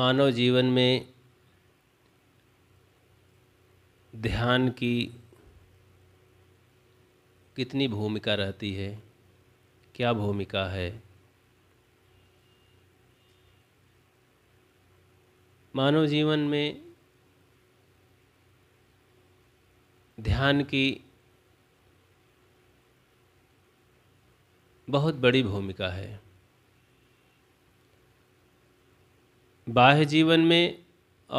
मानव जीवन में ध्यान की कितनी भूमिका रहती है क्या भूमिका है मानव जीवन में ध्यान की बहुत बड़ी भूमिका है बाह्य जीवन में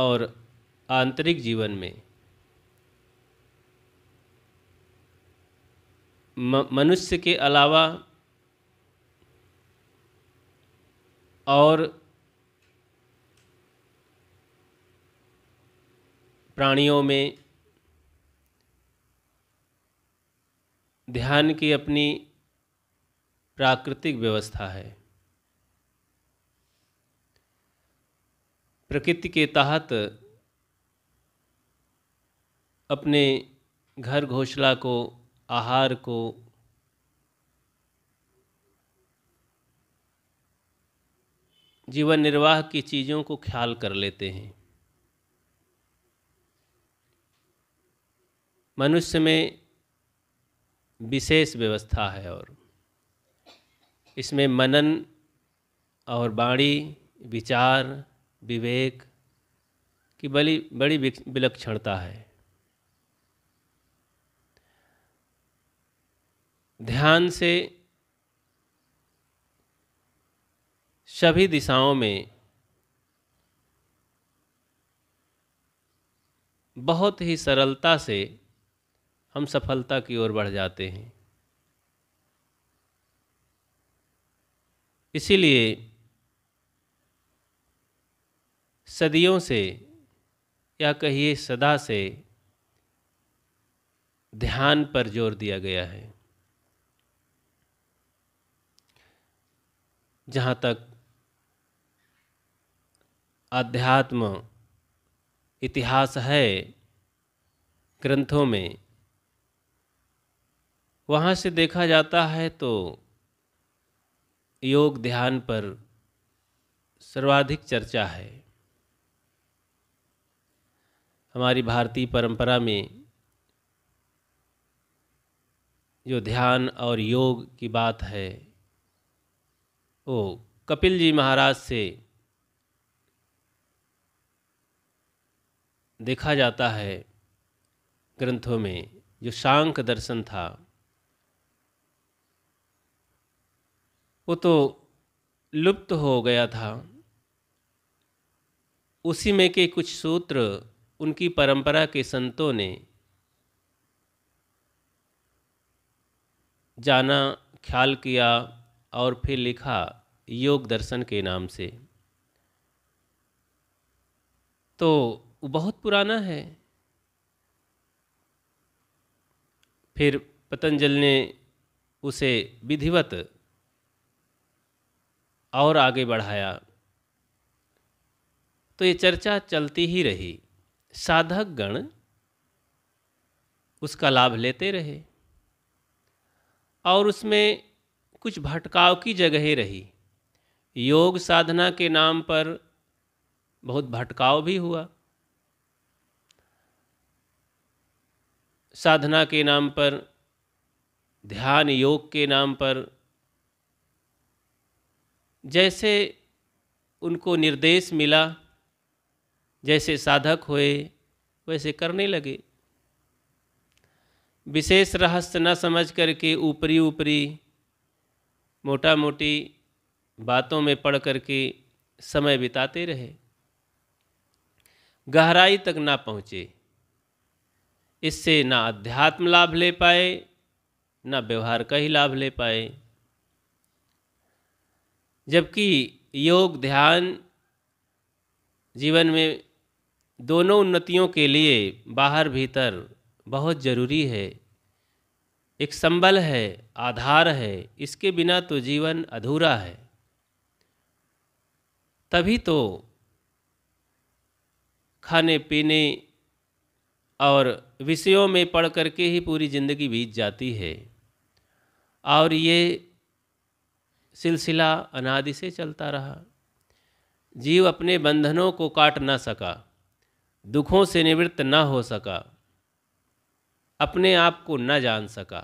और आंतरिक जीवन में मनुष्य के अलावा और प्राणियों में ध्यान की अपनी प्राकृतिक व्यवस्था है प्रकृति के तहत अपने घर घोसला को आहार को जीवन निर्वाह की चीज़ों को ख्याल कर लेते हैं मनुष्य में विशेष व्यवस्था है और इसमें मनन और बाणी विचार विवेक की बड़ी बड़ी विलक्षणता है ध्यान से सभी दिशाओं में बहुत ही सरलता से हम सफलता की ओर बढ़ जाते हैं इसीलिए सदियों से या कहिए सदा से ध्यान पर जोर दिया गया है जहाँ तक आध्यात्म इतिहास है ग्रंथों में वहाँ से देखा जाता है तो योग ध्यान पर सर्वाधिक चर्चा है हमारी भारतीय परंपरा में जो ध्यान और योग की बात है वो कपिल जी महाराज से देखा जाता है ग्रंथों में जो शांक दर्शन था वो तो लुप्त हो गया था उसी में के कुछ सूत्र उनकी परंपरा के संतों ने जाना ख्याल किया और फिर लिखा योग दर्शन के नाम से तो बहुत पुराना है फिर पतंजलि ने उसे विधिवत और आगे बढ़ाया तो ये चर्चा चलती ही रही साधक गण उसका लाभ लेते रहे और उसमें कुछ भटकाव की जगह रही योग साधना के नाम पर बहुत भटकाव भी हुआ साधना के नाम पर ध्यान योग के नाम पर जैसे उनको निर्देश मिला जैसे साधक हुए वैसे करने लगे विशेष रहस्य न समझ करके ऊपरी ऊपरी मोटा मोटी बातों में पढ़ करके समय बिताते रहे गहराई तक ना पहुँचे इससे ना अध्यात्म लाभ ले पाए ना व्यवहार का ही लाभ ले पाए जबकि योग ध्यान जीवन में दोनों उन्नतियों के लिए बाहर भीतर बहुत ज़रूरी है एक संबल है आधार है इसके बिना तो जीवन अधूरा है तभी तो खाने पीने और विषयों में पढ़ करके ही पूरी ज़िंदगी बीत जाती है और ये सिलसिला अनादि से चलता रहा जीव अपने बंधनों को काट ना सका दुखों से निवृत्त न हो सका अपने आप को न जान सका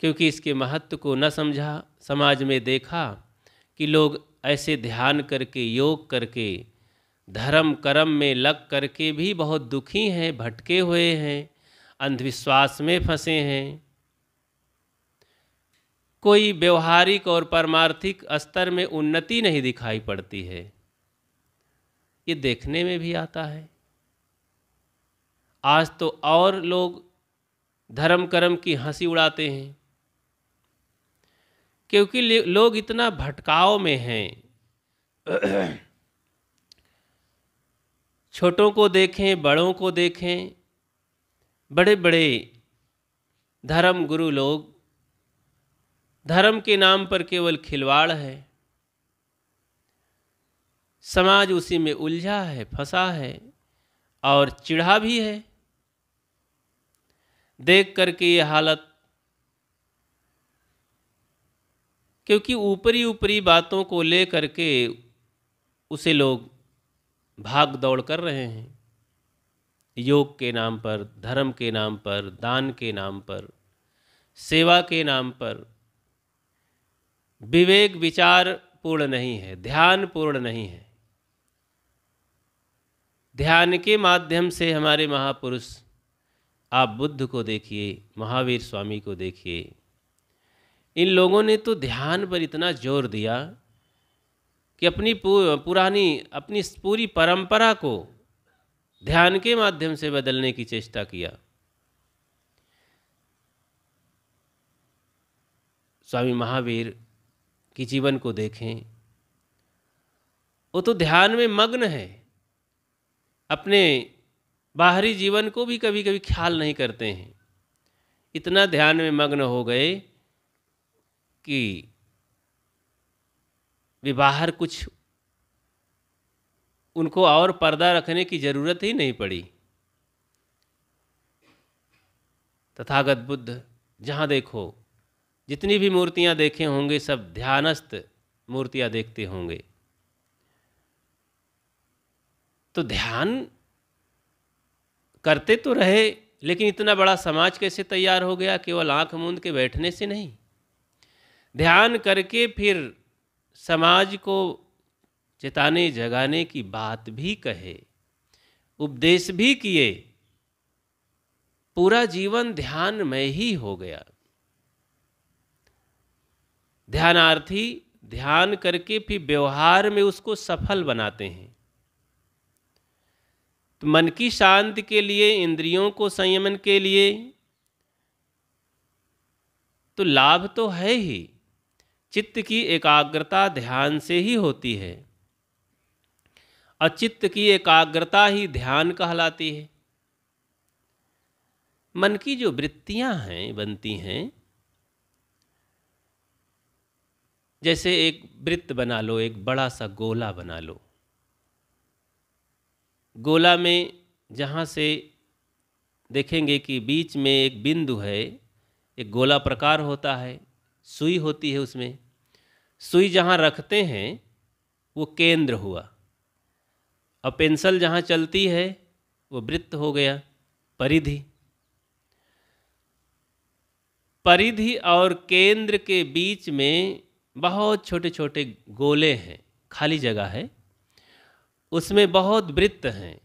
क्योंकि इसके महत्व को न समझा समाज में देखा कि लोग ऐसे ध्यान करके योग करके धर्म कर्म में लग करके भी बहुत दुखी हैं भटके हुए हैं अंधविश्वास में फंसे हैं कोई व्यवहारिक और परमार्थिक स्तर में उन्नति नहीं दिखाई पड़ती है ये देखने में भी आता है आज तो और लोग धर्म कर्म की हंसी उड़ाते हैं क्योंकि लोग इतना भटकाव में हैं छोटों को देखें बड़ों को देखें बड़े बड़े धर्म गुरु लोग धर्म के नाम पर केवल खिलवाड़ है समाज उसी में उलझा है फंसा है और चिढ़ा भी है देख करके ये हालत क्योंकि ऊपरी ऊपरी बातों को लेकर के उसे लोग भाग दौड़ कर रहे हैं योग के नाम पर धर्म के नाम पर दान के नाम पर सेवा के नाम पर विवेक विचार पूर्ण नहीं है ध्यान पूर्ण नहीं है ध्यान के माध्यम से हमारे महापुरुष आप बुद्ध को देखिए महावीर स्वामी को देखिए इन लोगों ने तो ध्यान पर इतना जोर दिया कि अपनी पुरानी अपनी पूरी परंपरा को ध्यान के माध्यम से बदलने की चेष्टा किया स्वामी महावीर की जीवन को देखें वो तो ध्यान में मग्न है अपने बाहरी जीवन को भी कभी कभी ख्याल नहीं करते हैं इतना ध्यान में मग्न हो गए कि वे बाहर कुछ उनको और पर्दा रखने की ज़रूरत ही नहीं पड़ी तथागत बुद्ध जहाँ देखो जितनी भी मूर्तियां देखे होंगे सब ध्यानस्थ मूर्तियां देखते होंगे तो ध्यान करते तो रहे लेकिन इतना बड़ा समाज कैसे तैयार हो गया केवल आंख मूंद के बैठने से नहीं ध्यान करके फिर समाज को चेताने जगाने की बात भी कहे उपदेश भी किए पूरा जीवन ध्यान में ही हो गया ध्यानार्थी ध्यान करके फिर व्यवहार में उसको सफल बनाते हैं तो मन की शांति के लिए इंद्रियों को संयमन के लिए तो लाभ तो है ही चित्त की एकाग्रता ध्यान से ही होती है और चित्त की एकाग्रता ही ध्यान कहलाती है मन की जो वृत्तियां हैं बनती हैं जैसे एक वृत्त बना लो एक बड़ा सा गोला बना लो गोला में जहाँ से देखेंगे कि बीच में एक बिंदु है एक गोला प्रकार होता है सुई होती है उसमें सुई जहाँ रखते हैं वो केंद्र हुआ और पेंसिल जहाँ चलती है वो वृत्त हो गया परिधि परिधि और केंद्र के बीच में बहुत छोटे छोटे गोले हैं खाली जगह है उसमें बहुत वृत्त हैं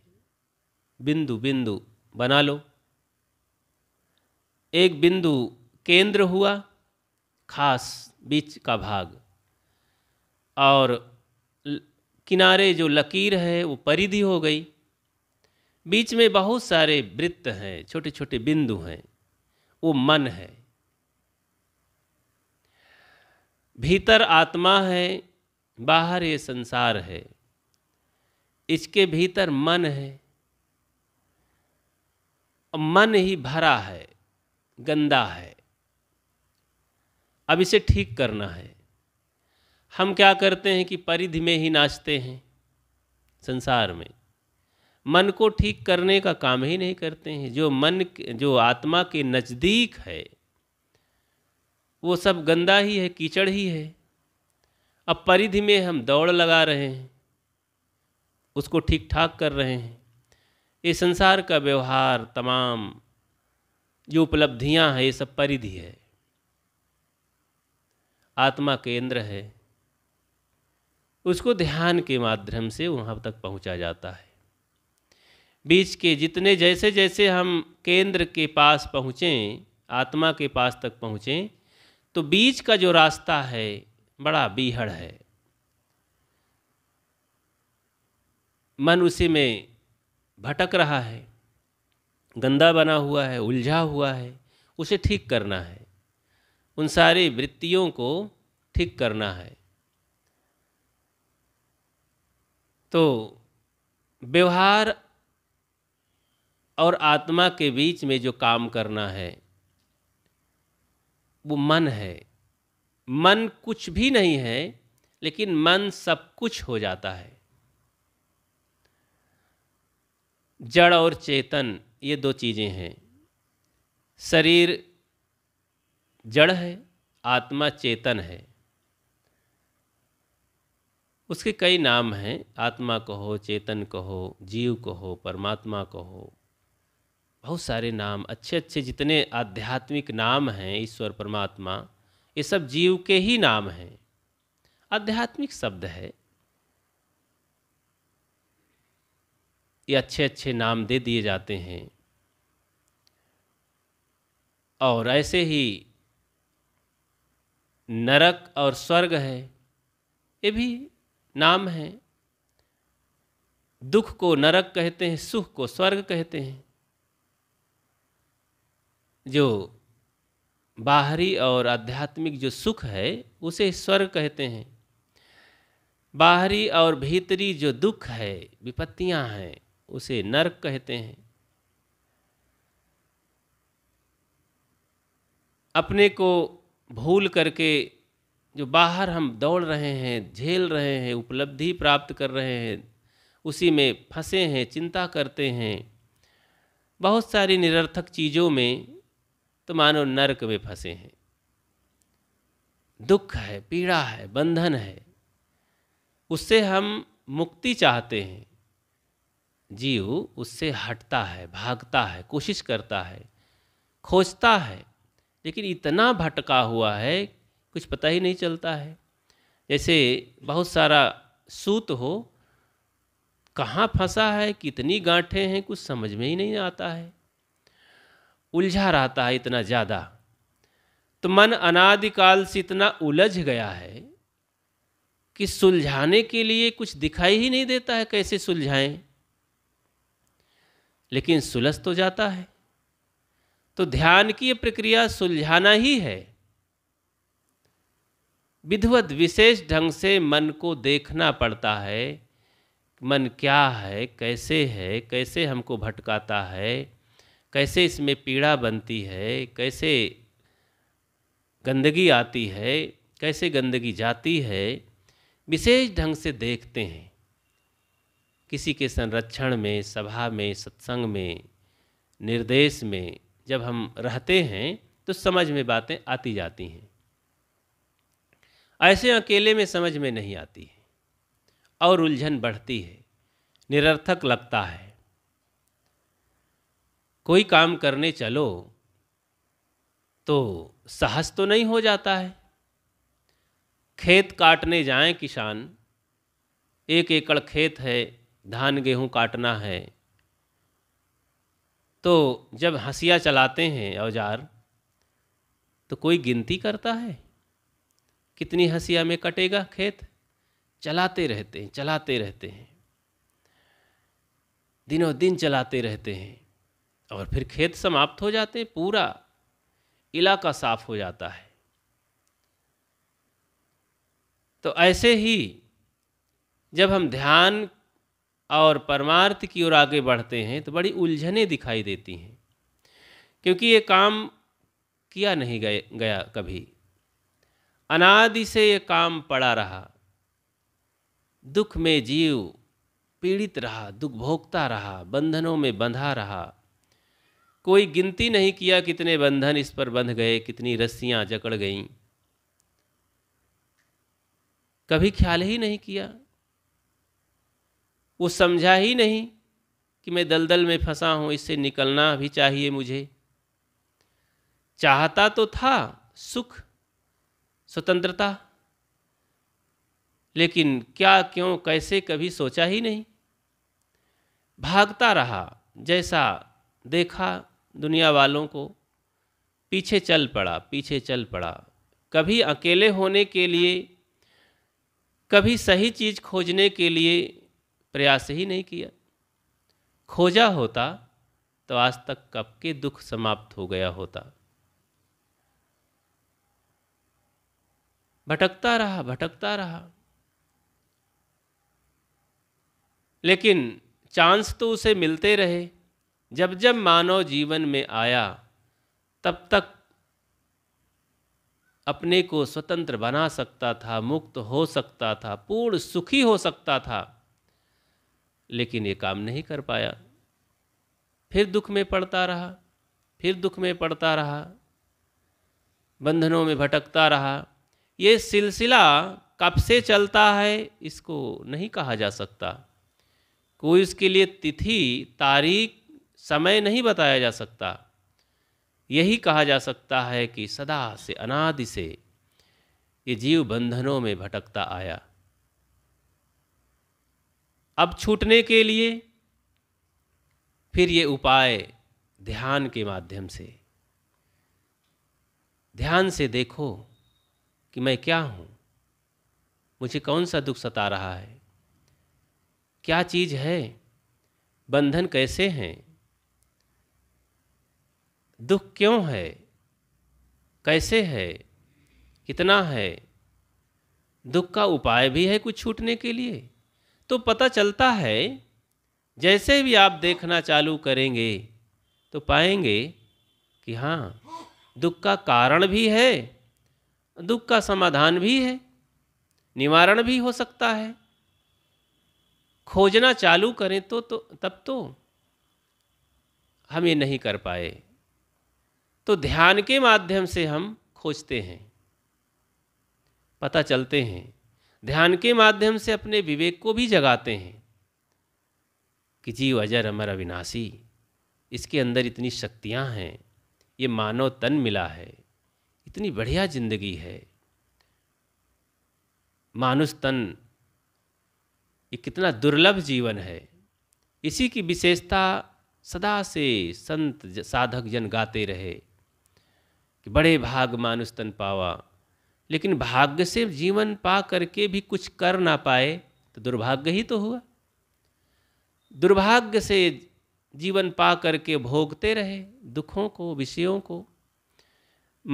बिंदु बिंदु बना लो एक बिंदु केंद्र हुआ खास बीच का भाग और किनारे जो लकीर है वो परिधि हो गई बीच में बहुत सारे वृत्त हैं छोटे छोटे बिंदु हैं वो मन है भीतर आत्मा है बाहर ये संसार है इसके भीतर मन है मन ही भरा है गंदा है अब इसे ठीक करना है हम क्या करते हैं कि परिधि में ही नाचते हैं संसार में मन को ठीक करने का काम ही नहीं करते हैं जो मन जो आत्मा के नज़दीक है वो सब गंदा ही है कीचड़ ही है अब परिधि में हम दौड़ लगा रहे हैं उसको ठीक ठाक कर रहे हैं ये संसार का व्यवहार तमाम जो उपलब्धियां हैं ये सब परिधि है आत्मा केंद्र है उसको ध्यान के माध्यम से वहाँ तक पहुँचा जाता है बीच के जितने जैसे जैसे हम केंद्र के पास पहुँचें आत्मा के पास तक पहुँचें तो बीच का जो रास्ता है बड़ा बीहड़ है मन उसी में भटक रहा है गंदा बना हुआ है उलझा हुआ है उसे ठीक करना है उन सारी वृत्तियों को ठीक करना है तो व्यवहार और आत्मा के बीच में जो काम करना है वो मन है मन कुछ भी नहीं है लेकिन मन सब कुछ हो जाता है जड़ और चेतन ये दो चीज़ें हैं शरीर जड़ है आत्मा चेतन है उसके कई नाम हैं आत्मा कहो चेतन कहो जीव कहो परमात्मा कहो बहुत सारे नाम अच्छे अच्छे जितने आध्यात्मिक नाम हैं ईश्वर परमात्मा ये सब जीव के ही नाम हैं आध्यात्मिक शब्द है ये अच्छे अच्छे नाम दे दिए जाते हैं और ऐसे ही नरक और स्वर्ग है ये भी नाम है दुख को नरक कहते हैं सुख को स्वर्ग कहते हैं जो बाहरी और आध्यात्मिक जो सुख है उसे स्वर्ग कहते हैं बाहरी और भीतरी जो दुख है विपत्तियां हैं उसे नरक कहते हैं अपने को भूल करके जो बाहर हम दौड़ रहे हैं झेल रहे हैं उपलब्धि प्राप्त कर रहे हैं उसी में फंसे हैं चिंता करते हैं बहुत सारी निरर्थक चीज़ों में तो मानो नरक में फंसे हैं दुख है पीड़ा है बंधन है उससे हम मुक्ति चाहते हैं जीव उससे हटता है भागता है कोशिश करता है खोजता है लेकिन इतना भटका हुआ है कुछ पता ही नहीं चलता है जैसे बहुत सारा सूत हो कहाँ फंसा है कितनी गांठें हैं कुछ समझ में ही नहीं आता है उलझा रहता है इतना ज़्यादा तो मन अनादिकाल से इतना उलझ गया है कि सुलझाने के लिए कुछ दिखाई ही नहीं देता है कैसे सुलझाएं लेकिन सुलझ तो जाता है तो ध्यान की प्रक्रिया सुलझाना ही है विधिवत विशेष ढंग से मन को देखना पड़ता है मन क्या है कैसे है कैसे हमको भटकाता है कैसे इसमें पीड़ा बनती है कैसे गंदगी आती है कैसे गंदगी जाती है विशेष ढंग से देखते हैं किसी के संरक्षण में सभा में सत्संग में निर्देश में जब हम रहते हैं तो समझ में बातें आती जाती हैं ऐसे अकेले में समझ में नहीं आती है और उलझन बढ़ती है निरर्थक लगता है कोई काम करने चलो तो साहस तो नहीं हो जाता है खेत काटने जाएं किसान एक एकड़ खेत है धान गेहूं काटना है तो जब हंसिया चलाते हैं औजार तो कोई गिनती करता है कितनी हंसिया में कटेगा खेत चलाते रहते हैं चलाते रहते हैं दिनों दिन चलाते रहते हैं और फिर खेत समाप्त हो जाते हैं पूरा इलाका साफ हो जाता है तो ऐसे ही जब हम ध्यान और परमार्थ की ओर आगे बढ़ते हैं तो बड़ी उलझने दिखाई देती हैं क्योंकि ये काम किया नहीं गए गया कभी अनादि से ये काम पड़ा रहा दुख में जीव पीड़ित रहा दुख भोगता रहा बंधनों में बंधा रहा कोई गिनती नहीं किया कितने बंधन इस पर बंध गए कितनी रस्सियां जकड़ गईं कभी ख्याल ही नहीं किया वो समझा ही नहीं कि मैं दलदल में फंसा हूं इससे निकलना भी चाहिए मुझे चाहता तो था सुख स्वतंत्रता लेकिन क्या क्यों कैसे कभी सोचा ही नहीं भागता रहा जैसा देखा दुनिया वालों को पीछे चल पड़ा पीछे चल पड़ा कभी अकेले होने के लिए कभी सही चीज़ खोजने के लिए प्रयास ही नहीं किया खोजा होता तो आज तक कब के दुख समाप्त हो गया होता भटकता रहा भटकता रहा लेकिन चांस तो उसे मिलते रहे जब जब मानव जीवन में आया तब तक अपने को स्वतंत्र बना सकता था मुक्त हो सकता था पूर्ण सुखी हो सकता था लेकिन ये काम नहीं कर पाया फिर दुख में पड़ता रहा फिर दुख में पड़ता रहा बंधनों में भटकता रहा ये सिलसिला कब से चलता है इसको नहीं कहा जा सकता कोई इसके लिए तिथि तारीख समय नहीं बताया जा सकता यही कहा जा सकता है कि सदा से अनादि से ये जीव बंधनों में भटकता आया अब छूटने के लिए फिर ये उपाय ध्यान के माध्यम से ध्यान से देखो कि मैं क्या हूं मुझे कौन सा दुख सता रहा है क्या चीज़ है बंधन कैसे हैं दुख क्यों है कैसे है कितना है दुख का उपाय भी है कुछ छूटने के लिए तो पता चलता है जैसे भी आप देखना चालू करेंगे तो पाएंगे कि हाँ दुख का कारण भी है दुख का समाधान भी है निवारण भी हो सकता है खोजना चालू करें तो, तो तब तो हम ये नहीं कर पाए तो ध्यान के माध्यम से हम खोजते हैं पता चलते हैं ध्यान के माध्यम से अपने विवेक को भी जगाते हैं कि जीव अजर अमर अविनाशी इसके अंदर इतनी शक्तियाँ हैं ये मानव तन मिला है इतनी बढ़िया जिंदगी है मानुष तन ये कितना दुर्लभ जीवन है इसी की विशेषता सदा से संत साधक जन गाते रहे कि बड़े भाग मानुष तन पावा लेकिन भाग्य से जीवन पा करके भी कुछ कर ना पाए तो दुर्भाग्य ही तो हुआ दुर्भाग्य से जीवन पा करके भोगते रहे दुखों को विषयों को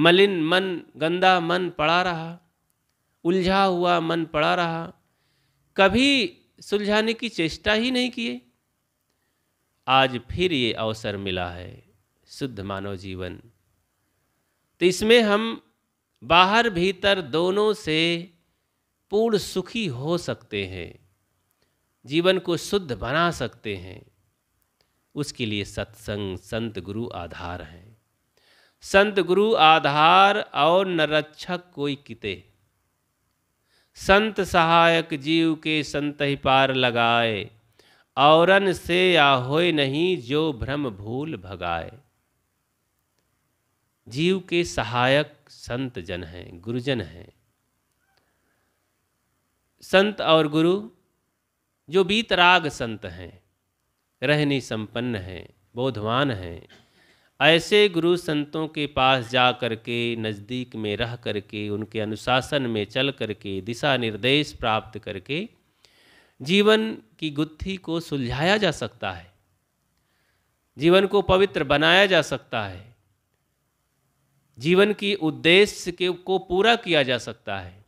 मलिन मन गंदा मन पड़ा रहा उलझा हुआ मन पड़ा रहा कभी सुलझाने की चेष्टा ही नहीं किए आज फिर ये अवसर मिला है शुद्ध मानव जीवन तो इसमें हम बाहर भीतर दोनों से पूर्ण सुखी हो सकते हैं जीवन को शुद्ध बना सकते हैं उसके लिए सत्संग संत गुरु आधार हैं संत गुरु आधार और नरक्षक कोई किते संत सहायक जीव के संत ही पार लगाए औरन से आहोय नहीं जो भ्रम भूल भगाए जीव के सहायक संत जन हैं गुरुजन हैं संत और गुरु जो बीतराग संत हैं रहनी संपन्न हैं बोधवान हैं ऐसे गुरु संतों के पास जा कर के नज़दीक में रह कर के उनके अनुशासन में चल कर के दिशा निर्देश प्राप्त करके जीवन की गुत्थी को सुलझाया जा सकता है जीवन को पवित्र बनाया जा सकता है जीवन की उद्देश्य के को पूरा किया जा सकता है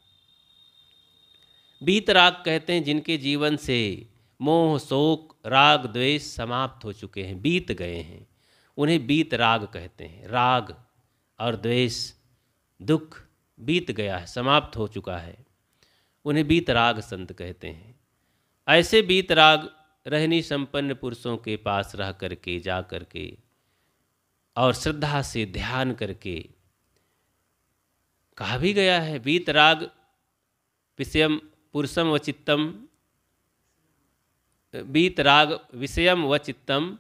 बीत राग कहते हैं जिनके जीवन से मोह शोक राग द्वेष समाप्त हो चुके हैं बीत गए हैं उन्हें बीत राग कहते हैं राग और द्वेष दुख बीत गया है समाप्त हो चुका है उन्हें बीत राग संत कहते हैं ऐसे बीत राग रहनी संपन्न पुरुषों के पास रह करके जा करके और श्रद्धा से ध्यान करके कहा भी गया है बीत राग विषयम पुरुषम व चित्तम बीत राग विषयम व चित्तम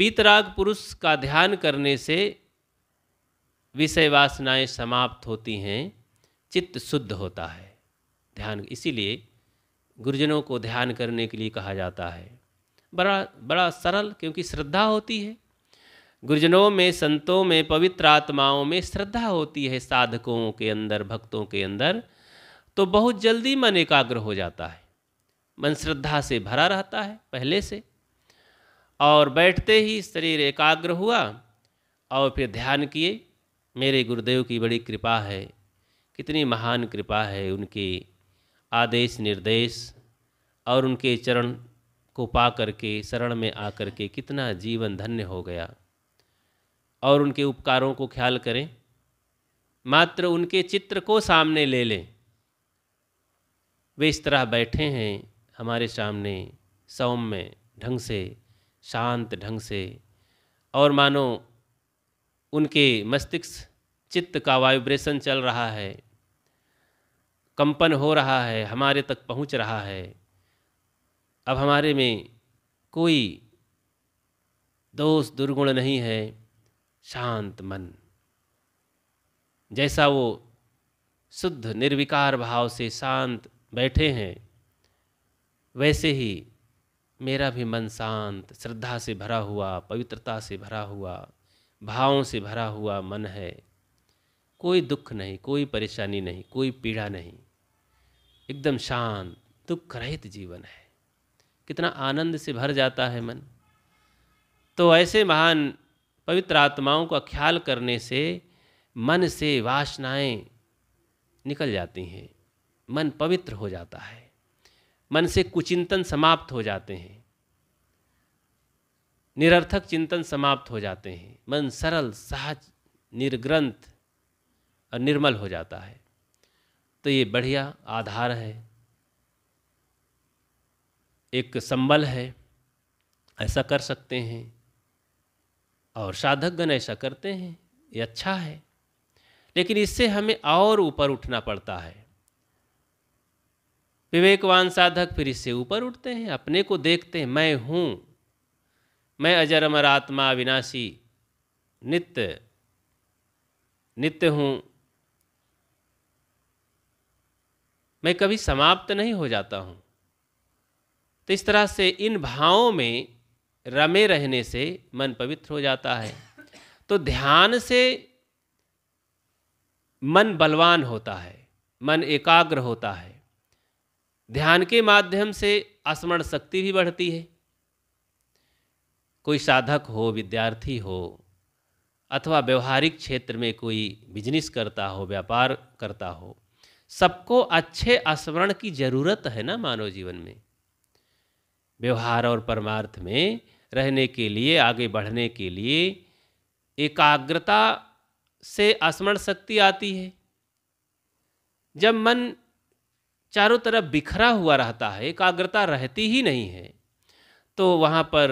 बीतराग पुरुष का ध्यान करने से विषय वासनाएँ समाप्त होती हैं चित्त शुद्ध होता है ध्यान इसीलिए गुरुजनों को ध्यान करने के लिए कहा जाता है बड़ा बड़ा सरल क्योंकि श्रद्धा होती है गुरुजनों में संतों में पवित्र आत्माओं में श्रद्धा होती है साधकों के अंदर भक्तों के अंदर तो बहुत जल्दी मन एकाग्र हो जाता है मन श्रद्धा से भरा रहता है पहले से और बैठते ही शरीर एकाग्र हुआ और फिर ध्यान किए मेरे गुरुदेव की बड़ी कृपा है कितनी महान कृपा है उनके आदेश निर्देश और उनके चरण को पा करके शरण में आकर के कितना जीवन धन्य हो गया और उनके उपकारों को ख्याल करें मात्र उनके चित्र को सामने ले लें वे इस तरह बैठे हैं हमारे सामने सौम्य ढंग से शांत ढंग से और मानो उनके मस्तिष्क चित्त का वाइब्रेशन चल रहा है कंपन हो रहा है हमारे तक पहुंच रहा है अब हमारे में कोई दोष दुर्गुण नहीं है शांत मन जैसा वो शुद्ध निर्विकार भाव से शांत बैठे हैं वैसे ही मेरा भी मन शांत श्रद्धा से भरा हुआ पवित्रता से भरा हुआ भावों से भरा हुआ मन है कोई दुख नहीं कोई परेशानी नहीं कोई पीड़ा नहीं एकदम शांत दुख रहित जीवन है कितना आनंद से भर जाता है मन तो ऐसे महान पवित्र आत्माओं का ख्याल करने से मन से वासनाएं निकल जाती हैं मन पवित्र हो जाता है मन से कुचिंतन समाप्त हो जाते हैं निरर्थक चिंतन समाप्त हो जाते हैं मन सरल सहज निर्ग्रंथ और निर्मल हो जाता है तो ये बढ़िया आधार है एक संबल है ऐसा कर सकते हैं और गण ऐसा करते हैं ये अच्छा है लेकिन इससे हमें और ऊपर उठना पड़ता है विवेकवान साधक फिर इससे ऊपर उठते हैं अपने को देखते हैं मैं हूँ मैं अजर अमर आत्मा अविनाशी नित्य नित्य हूँ मैं कभी समाप्त नहीं हो जाता हूँ तो इस तरह से इन भावों में रमे रहने से मन पवित्र हो जाता है तो ध्यान से मन बलवान होता है मन एकाग्र होता है ध्यान के माध्यम से स्मरण शक्ति भी बढ़ती है कोई साधक हो विद्यार्थी हो अथवा व्यवहारिक क्षेत्र में कोई बिजनेस करता हो व्यापार करता हो सबको अच्छे स्मरण की जरूरत है ना मानव जीवन में व्यवहार और परमार्थ में रहने के लिए आगे बढ़ने के लिए एकाग्रता से स्मरण शक्ति आती है जब मन चारों तरफ बिखरा हुआ रहता है एकाग्रता रहती ही नहीं है तो वहाँ पर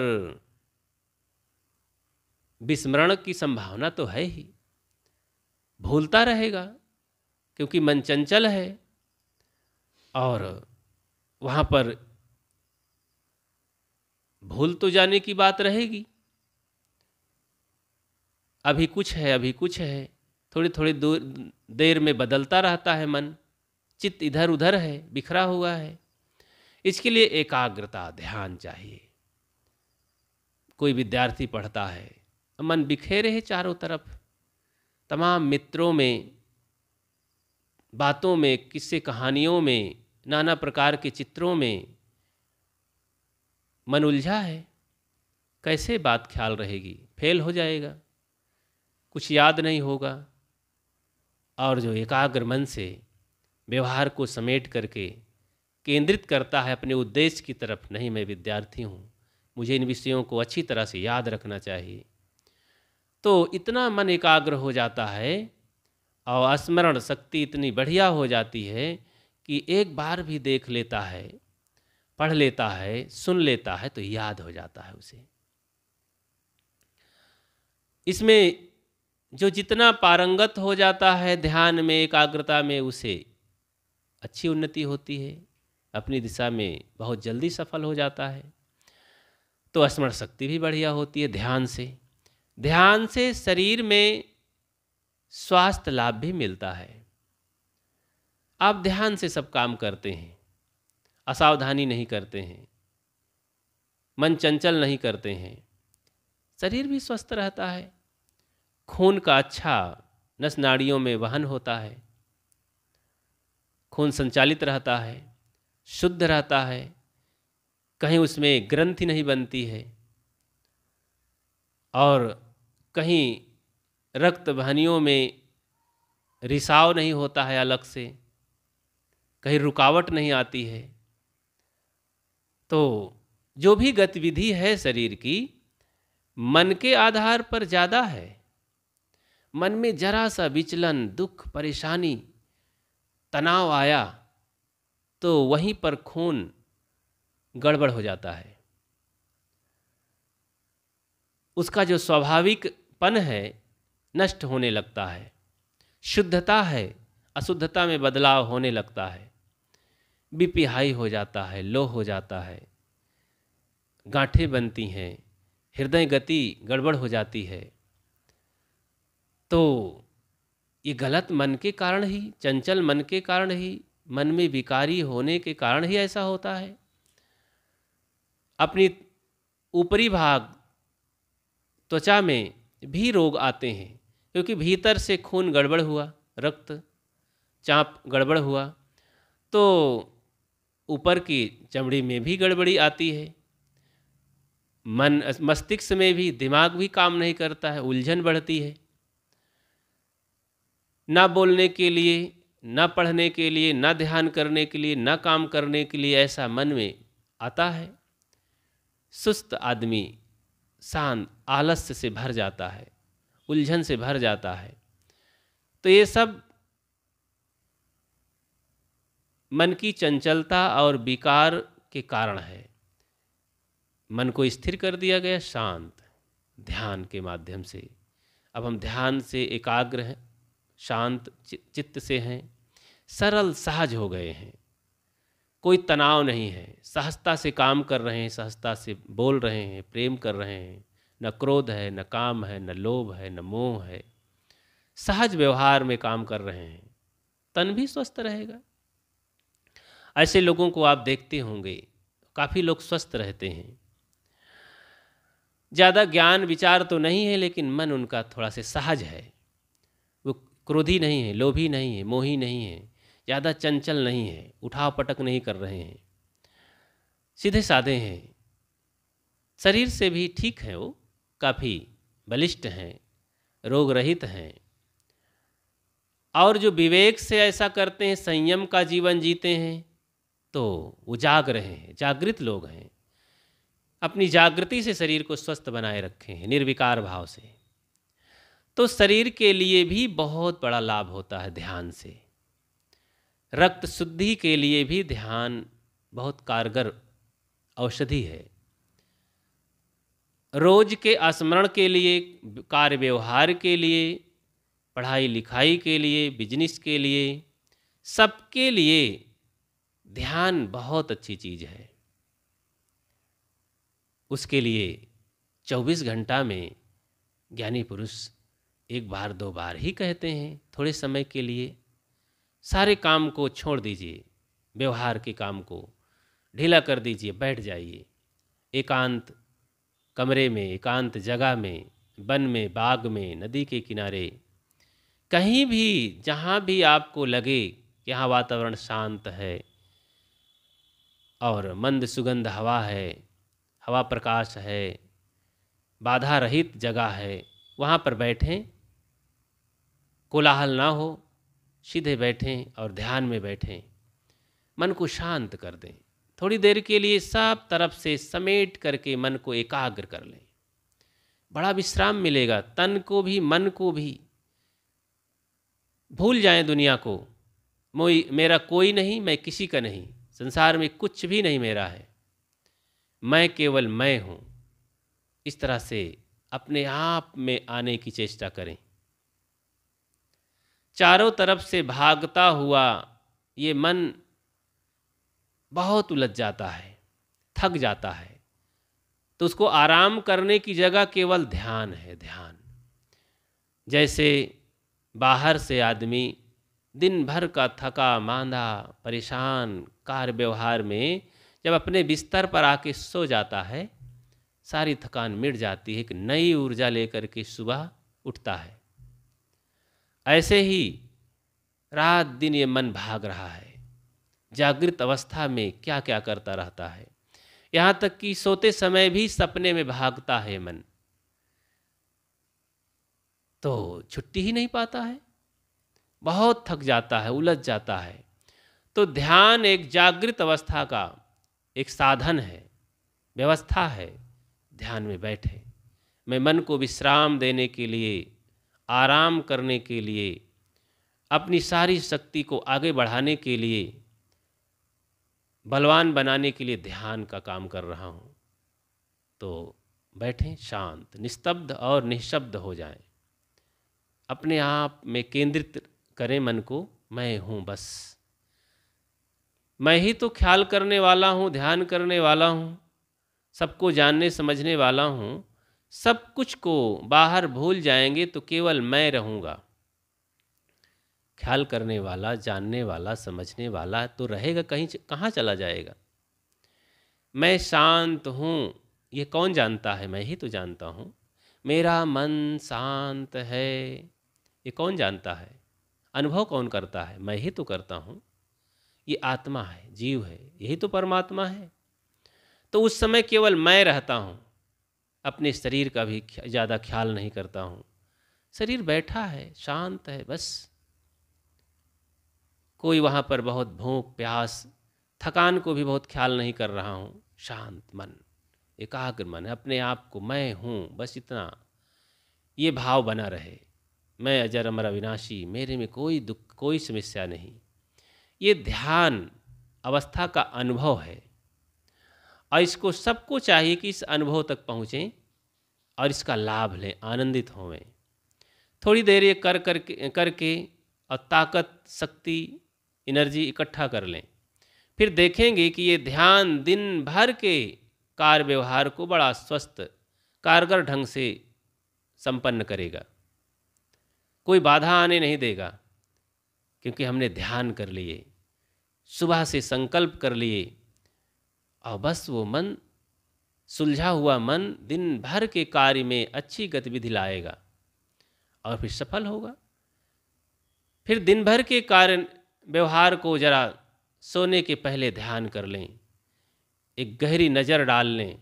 विस्मरण की संभावना तो है ही भूलता रहेगा क्योंकि मन चंचल है और वहाँ पर भूल तो जाने की बात रहेगी अभी कुछ है अभी कुछ है थोड़ी थोड़ी दूर देर में बदलता रहता है मन चित्त इधर उधर है बिखरा हुआ है इसके लिए एकाग्रता ध्यान चाहिए कोई विद्यार्थी पढ़ता है मन बिखेरे है चारों तरफ तमाम मित्रों में बातों में किस्से कहानियों में नाना प्रकार के चित्रों में मन उलझा है कैसे बात ख्याल रहेगी फेल हो जाएगा कुछ याद नहीं होगा और जो एकाग्र मन से व्यवहार को समेट करके केंद्रित करता है अपने उद्देश्य की तरफ नहीं मैं विद्यार्थी हूँ मुझे इन विषयों को अच्छी तरह से याद रखना चाहिए तो इतना मन एकाग्र हो जाता है और स्मरण शक्ति इतनी बढ़िया हो जाती है कि एक बार भी देख लेता है पढ़ लेता है सुन लेता है तो याद हो जाता है उसे इसमें जो जितना पारंगत हो जाता है ध्यान में एकाग्रता में उसे अच्छी उन्नति होती है अपनी दिशा में बहुत जल्दी सफल हो जाता है तो स्मरण शक्ति भी बढ़िया होती है ध्यान से ध्यान से शरीर में स्वास्थ्य लाभ भी मिलता है आप ध्यान से सब काम करते हैं असावधानी नहीं करते हैं मन चंचल नहीं करते हैं शरीर भी स्वस्थ रहता है खून का अच्छा नस नाड़ियों में वहन होता है खून संचालित रहता है शुद्ध रहता है कहीं उसमें ग्रंथि नहीं बनती है और कहीं रक्त वहनियों में रिसाव नहीं होता है अलग से कहीं रुकावट नहीं आती है तो जो भी गतिविधि है शरीर की मन के आधार पर ज़्यादा है मन में जरा सा विचलन दुख परेशानी तनाव आया तो वहीं पर खून गड़बड़ हो जाता है उसका जो स्वाभाविकपन है नष्ट होने लगता है शुद्धता है अशुद्धता में बदलाव होने लगता है बीपी हाई हो जाता है लो हो जाता है गांठें बनती हैं हृदय गति गड़बड़ हो जाती है तो ये गलत मन के कारण ही चंचल मन के कारण ही मन में विकारी होने के कारण ही ऐसा होता है अपनी ऊपरी भाग त्वचा में भी रोग आते हैं क्योंकि भीतर से खून गड़बड़ हुआ रक्त चाप गड़बड़ हुआ तो ऊपर की चमड़ी में भी गड़बड़ी आती है मन मस्तिष्क में भी दिमाग भी काम नहीं करता है उलझन बढ़ती है ना बोलने के लिए ना पढ़ने के लिए ना ध्यान करने के लिए ना काम करने के लिए ऐसा मन में आता है सुस्त आदमी शांत आलस्य से भर जाता है उलझन से भर जाता है तो ये सब मन की चंचलता और विकार के कारण है मन को स्थिर कर दिया गया शांत ध्यान के माध्यम से अब हम ध्यान से एकाग्र हैं शांत चित्त से हैं सरल सहज हो गए हैं कोई तनाव नहीं है सहजता से काम कर रहे हैं सहजता से बोल रहे हैं प्रेम कर रहे हैं न क्रोध है न काम है न लोभ है न मोह है सहज व्यवहार में काम कर रहे हैं तन भी स्वस्थ रहेगा ऐसे लोगों को आप देखते होंगे काफ़ी लोग स्वस्थ रहते हैं ज़्यादा ज्ञान विचार तो नहीं है लेकिन मन उनका थोड़ा से सहज है वो क्रोधी नहीं है लोभी नहीं है मोही नहीं है ज़्यादा चंचल नहीं है उठाव पटक नहीं कर रहे हैं सीधे साधे हैं शरीर से भी ठीक हैं वो काफ़ी बलिष्ठ हैं रोग रहित हैं और जो विवेक से ऐसा करते हैं संयम का जीवन जीते हैं तो वो जाग रहे हैं जागृत लोग हैं अपनी जागृति से शरीर को स्वस्थ बनाए रखे हैं निर्विकार भाव से तो शरीर के लिए भी बहुत बड़ा लाभ होता है ध्यान से रक्त शुद्धि के लिए भी ध्यान बहुत कारगर औषधि है रोज के स्मरण के लिए कार्य व्यवहार के लिए पढ़ाई लिखाई के लिए बिजनेस के लिए सबके लिए ध्यान बहुत अच्छी चीज़ है उसके लिए 24 घंटा में ज्ञानी पुरुष एक बार दो बार ही कहते हैं थोड़े समय के लिए सारे काम को छोड़ दीजिए व्यवहार के काम को ढीला कर दीजिए बैठ जाइए एकांत कमरे में एकांत जगह में वन में बाग में नदी के किनारे कहीं भी जहाँ भी आपको लगे कि यहाँ वातावरण शांत है और मंद सुगंध हवा है हवा प्रकाश है बाधा रहित जगह है वहाँ पर बैठें कोलाहल ना हो सीधे बैठें और ध्यान में बैठें मन को शांत कर दें थोड़ी देर के लिए सब तरफ से समेट करके मन को एकाग्र कर लें बड़ा विश्राम मिलेगा तन को भी मन को भी भूल जाएं दुनिया को मोई मेरा कोई नहीं मैं किसी का नहीं संसार में कुछ भी नहीं मेरा है मैं केवल मैं हूँ इस तरह से अपने आप में आने की चेष्टा करें चारों तरफ से भागता हुआ ये मन बहुत उलझ जाता है थक जाता है तो उसको आराम करने की जगह केवल ध्यान है ध्यान जैसे बाहर से आदमी दिन भर का थका मांदा परेशान कार्य व्यवहार में जब अपने बिस्तर पर आके सो जाता है सारी थकान मिट जाती है एक नई ऊर्जा लेकर के सुबह उठता है ऐसे ही रात दिन ये मन भाग रहा है जागृत अवस्था में क्या क्या करता रहता है यहाँ तक कि सोते समय भी सपने में भागता है मन तो छुट्टी ही नहीं पाता है बहुत थक जाता है उलझ जाता है तो ध्यान एक जागृत अवस्था का एक साधन है व्यवस्था है ध्यान में बैठे मैं मन को विश्राम देने के लिए आराम करने के लिए अपनी सारी शक्ति को आगे बढ़ाने के लिए बलवान बनाने के लिए ध्यान का काम कर रहा हूँ तो बैठें शांत निस्तब्ध और निःशब्द हो जाएं अपने आप में केंद्रित करें मन को मैं हूँ बस मैं ही तो ख्याल करने वाला हूँ ध्यान करने वाला हूँ सबको जानने समझने वाला हूँ सब कुछ को बाहर भूल जाएंगे तो केवल मैं रहूँगा ख्याल करने वाला जानने वाला समझने वाला तो रहेगा कहीं कहाँ चला जाएगा मैं शांत हूँ ये कौन जानता है मैं ही तो जानता हूँ मेरा मन शांत है ये कौन जानता है अनुभव कौन करता है मैं ही तो करता हूँ ये आत्मा है जीव है यही तो परमात्मा है तो उस समय केवल मैं रहता हूँ अपने शरीर का भी ज़्यादा ख्याल नहीं करता हूँ शरीर बैठा है शांत है बस कोई वहाँ पर बहुत भूख प्यास थकान को भी बहुत ख्याल नहीं कर रहा हूँ शांत मन एकाग्र मन अपने आप को मैं हूँ बस इतना ये भाव बना रहे मैं अजर अमर अविनाशी मेरे में कोई दुख कोई समस्या नहीं ये ध्यान अवस्था का अनुभव है और इसको सबको चाहिए कि इस अनुभव तक पहुँचें और इसका लाभ लें आनंदित होवें थोड़ी देर ये कर कर के करके और ताकत शक्ति एनर्जी इकट्ठा कर लें फिर देखेंगे कि ये ध्यान दिन भर के कार्य व्यवहार को बड़ा स्वस्थ कारगर ढंग से संपन्न करेगा कोई बाधा आने नहीं देगा क्योंकि हमने ध्यान कर लिए सुबह से संकल्प कर लिए और बस वो मन सुलझा हुआ मन दिन भर के कार्य में अच्छी गतिविधि लाएगा और फिर सफल होगा फिर दिन भर के कारण व्यवहार को जरा सोने के पहले ध्यान कर लें एक गहरी नज़र डाल लें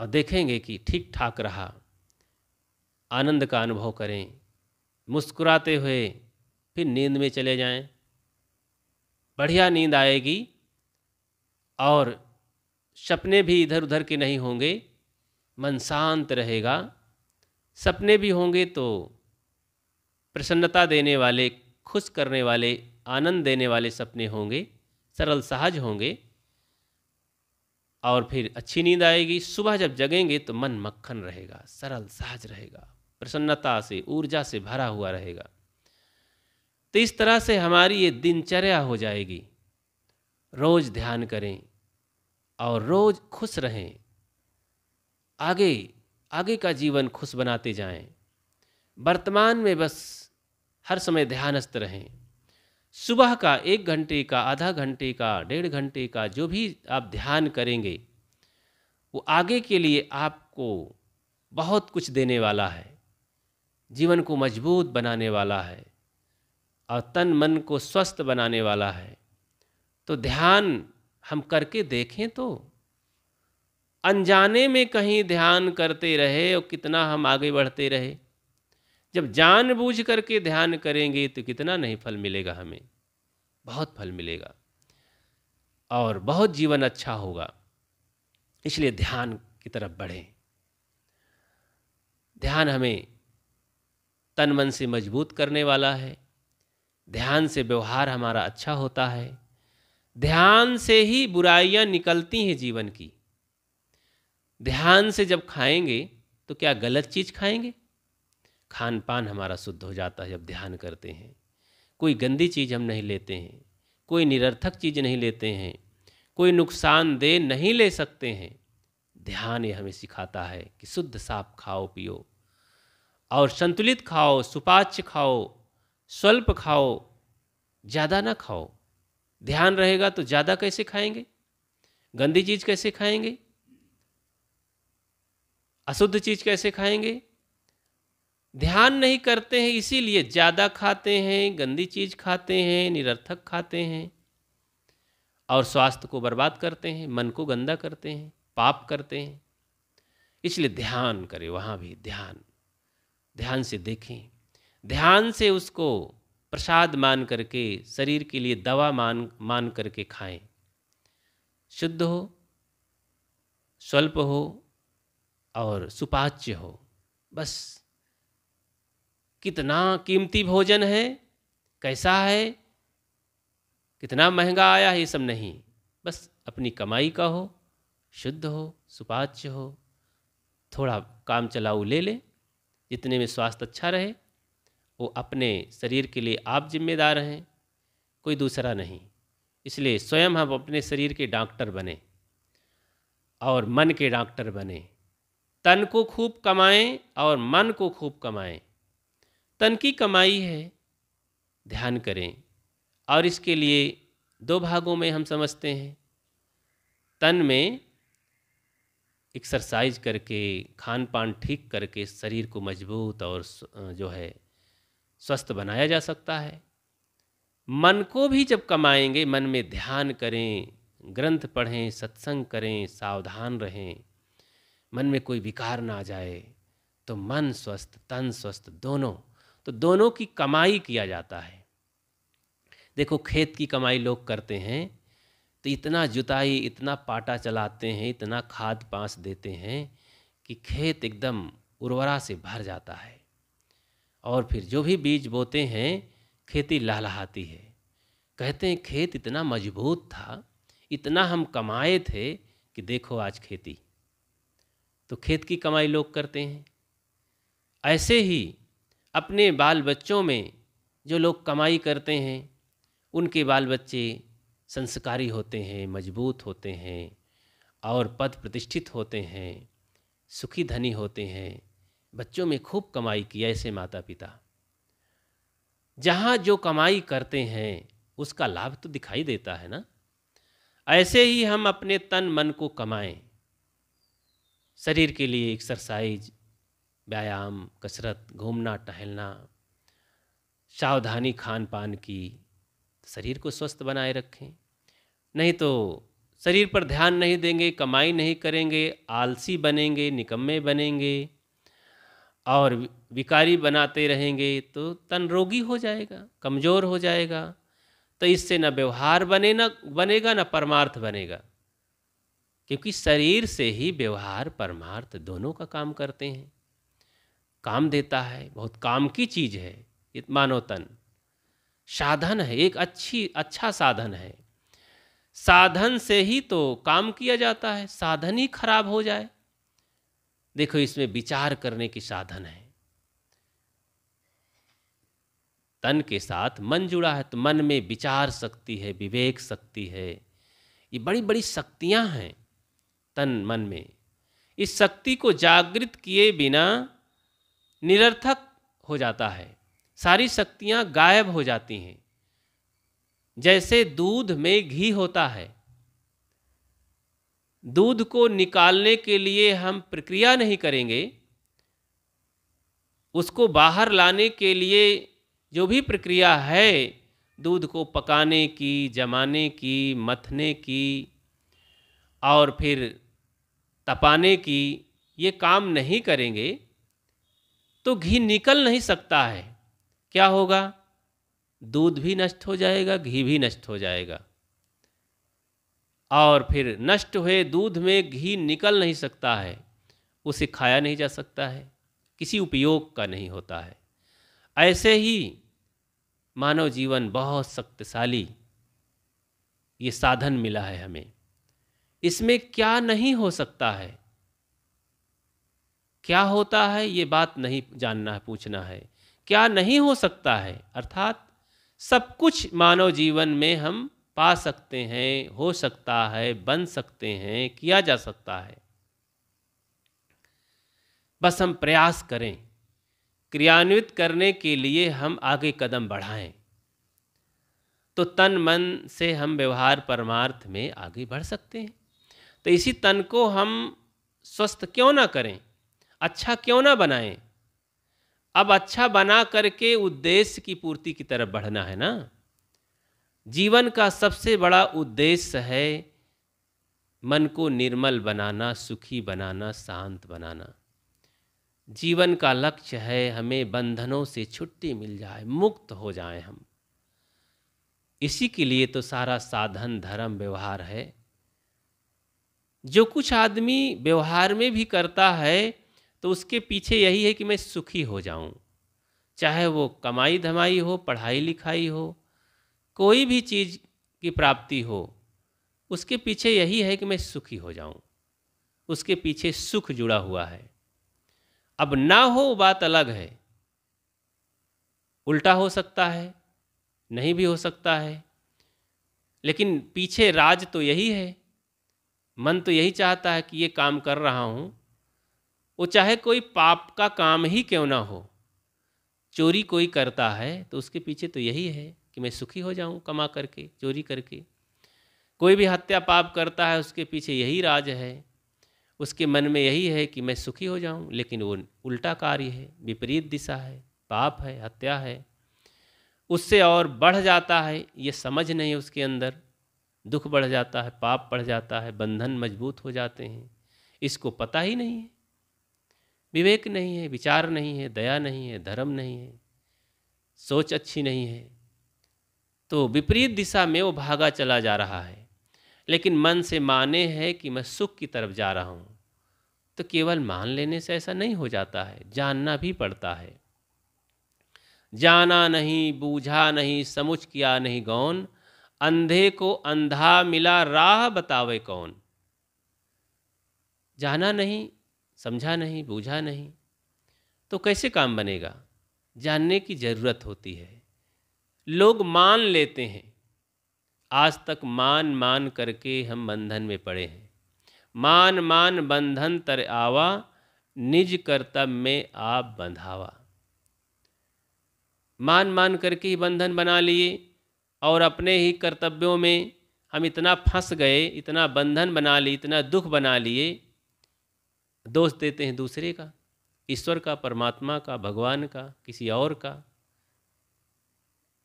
और देखेंगे कि ठीक ठाक रहा आनंद का अनुभव करें मुस्कुराते हुए फिर नींद में चले जाएं बढ़िया नींद आएगी और सपने भी इधर उधर के नहीं होंगे मन शांत रहेगा सपने भी होंगे तो प्रसन्नता देने वाले खुश करने वाले आनंद देने वाले सपने होंगे सरल सहज होंगे और फिर अच्छी नींद आएगी सुबह जब जगेंगे तो मन मक्खन रहेगा सरल सहज रहेगा प्रसन्नता से ऊर्जा से भरा हुआ रहेगा तो इस तरह से हमारी ये दिनचर्या हो जाएगी रोज़ ध्यान करें और रोज़ खुश रहें आगे आगे का जीवन खुश बनाते जाएं वर्तमान में बस हर समय ध्यानस्थ रहें सुबह का एक घंटे का आधा घंटे का डेढ़ घंटे का जो भी आप ध्यान करेंगे वो आगे के लिए आपको बहुत कुछ देने वाला है जीवन को मजबूत बनाने वाला है और तन मन को स्वस्थ बनाने वाला है तो ध्यान हम करके देखें तो अनजाने में कहीं ध्यान करते रहे और कितना हम आगे बढ़ते रहे जब जानबूझ करके ध्यान करेंगे तो कितना नहीं फल मिलेगा हमें बहुत फल मिलेगा और बहुत जीवन अच्छा होगा इसलिए ध्यान की तरफ बढ़ें ध्यान हमें तन मन से मजबूत करने वाला है ध्यान से व्यवहार हमारा अच्छा होता है ध्यान से ही बुराइयां निकलती हैं जीवन की ध्यान से जब खाएंगे तो क्या गलत चीज़ खाएंगे खान पान हमारा शुद्ध हो जाता है जब ध्यान करते हैं कोई गंदी चीज़ हम नहीं लेते हैं कोई निरर्थक चीज़ नहीं लेते हैं कोई नुकसान दे नहीं ले सकते हैं ध्यान ये हमें सिखाता है कि शुद्ध साफ खाओ पियो और संतुलित खाओ सुपाच्य खाओ स्वल्प खाओ ज़्यादा ना खाओ ध्यान रहेगा तो ज़्यादा कैसे खाएंगे गंदी चीज़ कैसे खाएंगे अशुद्ध चीज़ कैसे खाएंगे ध्यान नहीं करते हैं इसीलिए ज़्यादा खाते हैं गंदी चीज़ खाते हैं निरर्थक खाते हैं और स्वास्थ्य को बर्बाद करते हैं मन को गंदा करते हैं पाप करते हैं इसलिए ध्यान करें वहाँ भी ध्यान ध्यान से देखें ध्यान से उसको प्रसाद मान करके शरीर के लिए दवा मान मान करके खाएं शुद्ध हो स्वल्प हो और सुपाच्य हो बस कितना कीमती भोजन है कैसा है कितना महंगा आया है ये सब नहीं बस अपनी कमाई का हो शुद्ध हो सुपाच्य हो थोड़ा काम चलाऊ ले ले जितने में स्वास्थ्य अच्छा रहे वो अपने शरीर के लिए आप जिम्मेदार हैं कोई दूसरा नहीं इसलिए स्वयं हम अपने शरीर के डॉक्टर बने और मन के डॉक्टर बने तन को खूब कमाएं और मन को खूब कमाएं तन की कमाई है ध्यान करें और इसके लिए दो भागों में हम समझते हैं तन में एक्सरसाइज करके खान पान ठीक करके शरीर को मजबूत और जो है स्वस्थ बनाया जा सकता है मन को भी जब कमाएंगे मन में ध्यान करें ग्रंथ पढ़ें सत्संग करें सावधान रहें मन में कोई विकार ना आ जाए तो मन स्वस्थ तन स्वस्थ दोनों तो दोनों की कमाई किया जाता है देखो खेत की कमाई लोग करते हैं तो इतना जुताई इतना पाटा चलाते हैं इतना खाद पांस देते हैं कि खेत एकदम उर्वरा से भर जाता है और फिर जो भी बीज बोते हैं खेती लहलहाती है कहते हैं खेत इतना मजबूत था इतना हम कमाए थे कि देखो आज खेती तो खेत की कमाई लोग करते हैं ऐसे ही अपने बाल बच्चों में जो लोग कमाई करते हैं उनके बाल बच्चे संस्कारी होते हैं मजबूत होते हैं और पद प्रतिष्ठित होते हैं सुखी धनी होते हैं बच्चों में खूब कमाई की ऐसे माता पिता जहाँ जो कमाई करते हैं उसका लाभ तो दिखाई देता है ना ऐसे ही हम अपने तन मन को कमाएं शरीर के लिए एक्सरसाइज व्यायाम कसरत घूमना टहलना सावधानी खान पान की शरीर को स्वस्थ बनाए रखें नहीं तो शरीर पर ध्यान नहीं देंगे कमाई नहीं करेंगे आलसी बनेंगे निकम्मे बनेंगे और विकारी बनाते रहेंगे तो तन रोगी हो जाएगा कमज़ोर हो जाएगा तो इससे न व्यवहार बने न बनेगा न परमार्थ बनेगा क्योंकि शरीर से ही व्यवहार परमार्थ दोनों का काम करते हैं काम देता है बहुत काम की चीज़ है ये मानव तन साधन है एक अच्छी अच्छा साधन है साधन से ही तो काम किया जाता है साधन ही खराब हो जाए देखो इसमें विचार करने की साधन है तन के साथ मन जुड़ा है तो मन में विचार शक्ति है विवेक शक्ति है ये बड़ी बड़ी शक्तियां हैं तन मन में इस शक्ति को जागृत किए बिना निरर्थक हो जाता है सारी शक्तियां गायब हो जाती हैं जैसे दूध में घी होता है दूध को निकालने के लिए हम प्रक्रिया नहीं करेंगे उसको बाहर लाने के लिए जो भी प्रक्रिया है दूध को पकाने की जमाने की मथने की और फिर तपाने की ये काम नहीं करेंगे तो घी निकल नहीं सकता है क्या होगा दूध भी नष्ट हो जाएगा घी भी नष्ट हो जाएगा और फिर नष्ट हुए दूध में घी निकल नहीं सकता है उसे खाया नहीं जा सकता है किसी उपयोग का नहीं होता है ऐसे ही मानव जीवन बहुत शक्तिशाली ये साधन मिला है हमें इसमें क्या नहीं हो सकता है क्या होता है ये बात नहीं जानना है पूछना है क्या नहीं हो सकता है अर्थात सब कुछ मानव जीवन में हम पा सकते हैं हो सकता है बन सकते हैं किया जा सकता है बस हम प्रयास करें क्रियान्वित करने के लिए हम आगे कदम बढ़ाएं तो तन मन से हम व्यवहार परमार्थ में आगे बढ़ सकते हैं तो इसी तन को हम स्वस्थ क्यों ना करें अच्छा क्यों ना बनाएं अब अच्छा बना करके उद्देश्य की पूर्ति की तरफ बढ़ना है ना जीवन का सबसे बड़ा उद्देश्य है मन को निर्मल बनाना सुखी बनाना शांत बनाना जीवन का लक्ष्य है हमें बंधनों से छुट्टी मिल जाए मुक्त हो जाए हम इसी के लिए तो सारा साधन धर्म व्यवहार है जो कुछ आदमी व्यवहार में भी करता है तो उसके पीछे यही है कि मैं सुखी हो जाऊं चाहे वो कमाई धमाई हो पढ़ाई लिखाई हो कोई भी चीज़ की प्राप्ति हो उसके पीछे यही है कि मैं सुखी हो जाऊं उसके पीछे सुख जुड़ा हुआ है अब ना हो बात अलग है उल्टा हो सकता है नहीं भी हो सकता है लेकिन पीछे राज तो यही है मन तो यही चाहता है कि ये काम कर रहा हूँ वो चाहे कोई पाप का काम ही क्यों ना हो चोरी कोई करता है तो उसके पीछे तो यही है कि मैं सुखी हो जाऊं कमा करके चोरी करके कोई भी हत्या पाप करता है उसके पीछे यही राज है उसके मन में यही है कि मैं सुखी हो जाऊं लेकिन वो उल्टा कार्य है विपरीत दिशा है पाप है हत्या है उससे और बढ़ जाता है ये समझ नहीं उसके अंदर दुख बढ़ जाता है पाप बढ़ जाता है बंधन मजबूत हो जाते हैं इसको पता ही नहीं है विवेक नहीं है विचार नहीं है दया नहीं है धर्म नहीं है सोच अच्छी नहीं है तो विपरीत दिशा में वो भागा चला जा रहा है लेकिन मन से माने है कि मैं सुख की तरफ जा रहा हूँ तो केवल मान लेने से ऐसा नहीं हो जाता है जानना भी पड़ता है जाना नहीं बूझा नहीं समुच किया नहीं गौन अंधे को अंधा मिला राह बतावे कौन जाना नहीं समझा नहीं बूझा नहीं तो कैसे काम बनेगा जानने की ज़रूरत होती है लोग मान लेते हैं आज तक मान मान करके हम बंधन में पड़े हैं मान मान बंधन तर आवा निज कर्तव्य में आप बंधावा मान मान करके ही बंधन बना लिए और अपने ही कर्तव्यों में हम इतना फंस गए इतना बंधन बना लिए इतना दुख बना लिए दोष देते हैं दूसरे का ईश्वर का परमात्मा का भगवान का किसी और का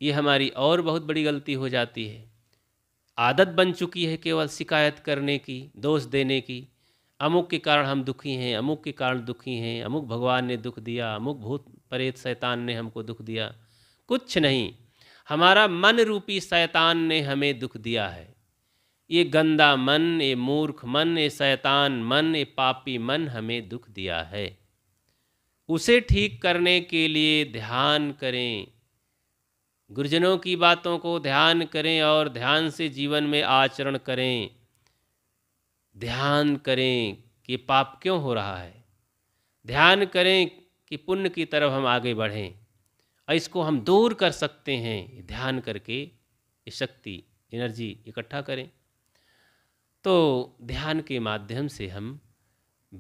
ये हमारी और बहुत बड़ी गलती हो जाती है आदत बन चुकी है केवल शिकायत करने की दोष देने की अमुक के कारण हम दुखी हैं अमुक के कारण दुखी हैं अमुक भगवान ने दुख दिया अमुक भूत प्रेत शैतान ने हमको दुख दिया कुछ नहीं हमारा मन रूपी शैतान ने हमें दुख दिया है ये गंदा मन ये मूर्ख मन ये शैतान मन ये पापी मन हमें दुख दिया है उसे ठीक करने के लिए ध्यान करें गुरुजनों की बातों को ध्यान करें और ध्यान से जीवन में आचरण करें ध्यान करें कि पाप क्यों हो रहा है ध्यान करें कि पुण्य की तरफ हम आगे बढ़ें और इसको हम दूर कर सकते हैं ध्यान करके ये शक्ति एनर्जी इकट्ठा करें तो ध्यान के माध्यम से हम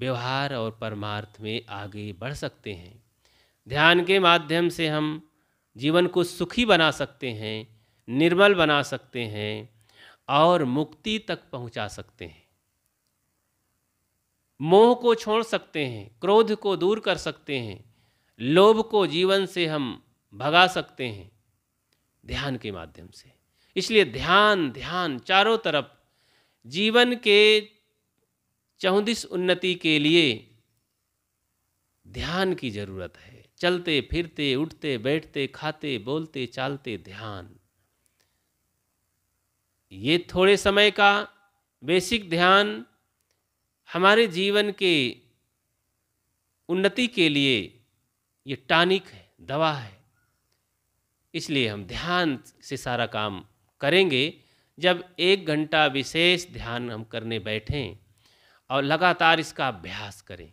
व्यवहार और परमार्थ में आगे बढ़ सकते हैं ध्यान के माध्यम से हम जीवन को सुखी बना सकते हैं निर्मल बना सकते हैं और मुक्ति तक पहुंचा सकते हैं मोह को छोड़ सकते हैं क्रोध को दूर कर सकते हैं लोभ को जीवन से हम भगा सकते हैं ध्यान के माध्यम से इसलिए ध्यान ध्यान चारों तरफ जीवन के चौदिस उन्नति के लिए ध्यान की जरूरत है चलते फिरते उठते बैठते खाते बोलते चालते ध्यान ये थोड़े समय का बेसिक ध्यान हमारे जीवन के उन्नति के लिए ये टानिक है दवा है इसलिए हम ध्यान से सारा काम करेंगे जब एक घंटा विशेष ध्यान हम करने बैठें और लगातार इसका अभ्यास करें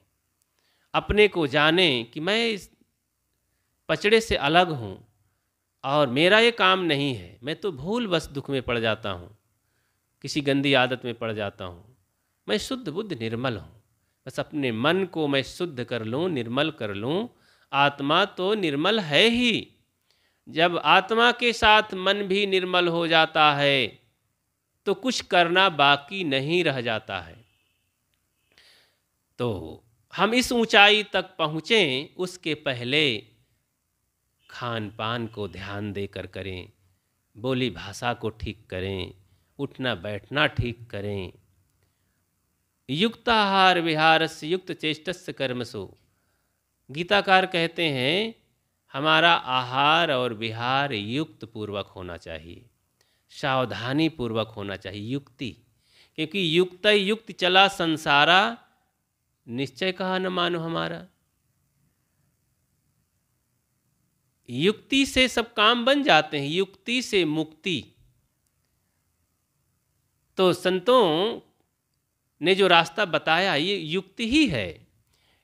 अपने को जाने कि मैं इस पचड़े से अलग हूँ और मेरा ये काम नहीं है मैं तो भूल बस दुख में पड़ जाता हूँ किसी गंदी आदत में पड़ जाता हूँ मैं शुद्ध बुद्ध निर्मल हूँ बस अपने मन को मैं शुद्ध कर लूँ निर्मल कर लूँ आत्मा तो निर्मल है ही जब आत्मा के साथ मन भी निर्मल हो जाता है तो कुछ करना बाकी नहीं रह जाता है तो हम इस ऊंचाई तक पहुँचें उसके पहले खान पान को ध्यान देकर करें बोली भाषा को ठीक करें उठना बैठना ठीक करें युक्ताहार विहार से युक्त कर्म कर्मसु गीताकार कहते हैं हमारा आहार और विहार युक्त पूर्वक होना चाहिए सावधानी पूर्वक होना चाहिए युक्ति क्योंकि युक्त युक्त चला संसारा निश्चय कहा न मानो हमारा युक्ति से सब काम बन जाते हैं युक्ति से मुक्ति तो संतों ने जो रास्ता बताया ये युक्ति ही है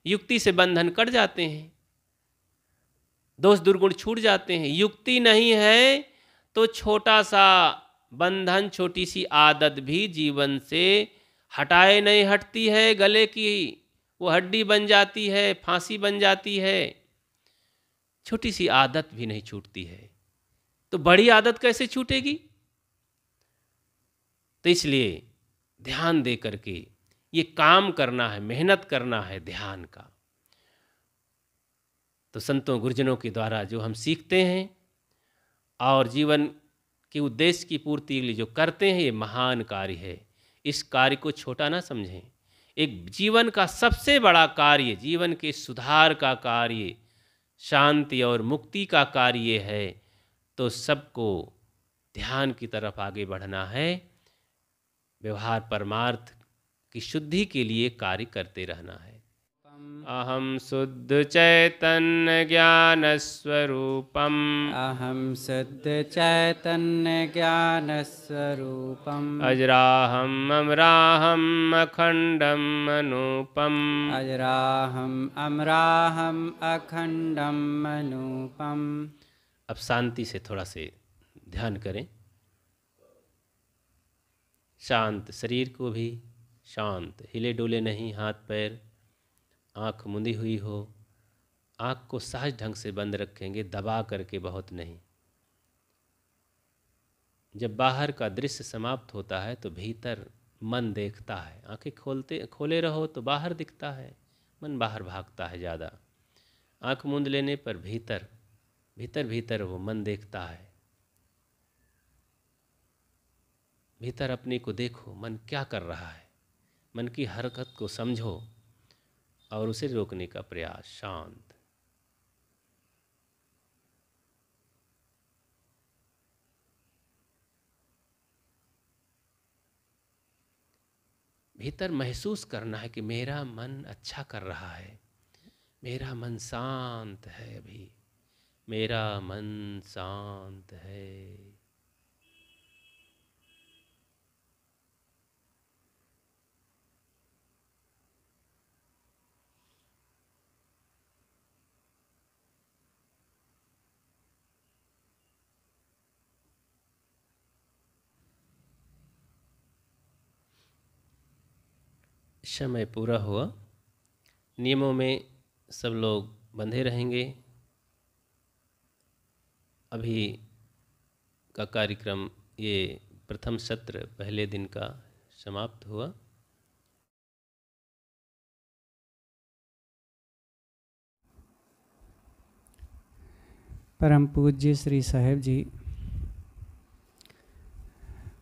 युक्ति से बंधन कट जाते हैं दोष दुर्गुण छूट जाते हैं युक्ति नहीं है तो छोटा सा बंधन छोटी सी आदत भी जीवन से हटाए नहीं हटती है गले की वो हड्डी बन जाती है फांसी बन जाती है छोटी सी आदत भी नहीं छूटती है तो बड़ी आदत कैसे छूटेगी तो इसलिए ध्यान दे करके ये काम करना है मेहनत करना है ध्यान का तो संतों गुरुजनों के द्वारा जो हम सीखते हैं और जीवन के उद्देश्य की पूर्ति के लिए जो करते हैं ये महान कार्य है इस कार्य को छोटा ना समझें एक जीवन का सबसे बड़ा कार्य जीवन के सुधार का कार्य शांति और मुक्ति का कार्य है तो सबको ध्यान की तरफ आगे बढ़ना है व्यवहार परमार्थ की शुद्धि के लिए कार्य करते रहना है अहम शुद्ध चैतन्य ज्ञान शुद्ध चैतन्य ज्ञान शुद्धचैतन्यज्ञानस्वरूपम् अजराहम अमराहम अखंडम अनूपम् अजराहम अमराहम अखंडम अनूपम् अब शांति से थोड़ा से ध्यान करें शांत शरीर को भी शांत हिले डोले नहीं हाथ पैर आँख मुंदी हुई हो आँख को सहज ढंग से बंद रखेंगे दबा करके बहुत नहीं जब बाहर का दृश्य समाप्त होता है तो भीतर मन देखता है आंखें खोलते खोले रहो तो बाहर दिखता है मन बाहर भागता है ज़्यादा आंख मूंद लेने पर भीतर भीतर भीतर वो मन देखता है भीतर अपने को देखो मन क्या कर रहा है मन की हरकत को समझो और उसे रोकने का प्रयास शांत भीतर महसूस करना है कि मेरा मन अच्छा कर रहा है मेरा मन शांत है अभी मेरा मन शांत है समय पूरा हुआ नियमों में सब लोग बंधे रहेंगे अभी का कार्यक्रम ये प्रथम सत्र पहले दिन का समाप्त हुआ परम पूज्य श्री साहेब जी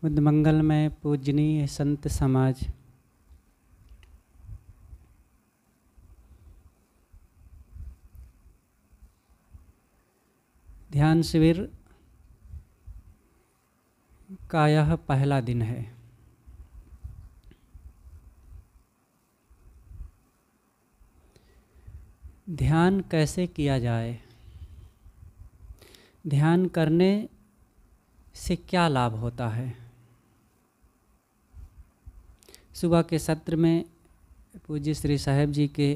बुद्ध मंगल में पूजनीय संत समाज ध्यान शिविर का यह पहला दिन है ध्यान कैसे किया जाए ध्यान करने से क्या लाभ होता है सुबह के सत्र में पूज्य श्री साहेब जी के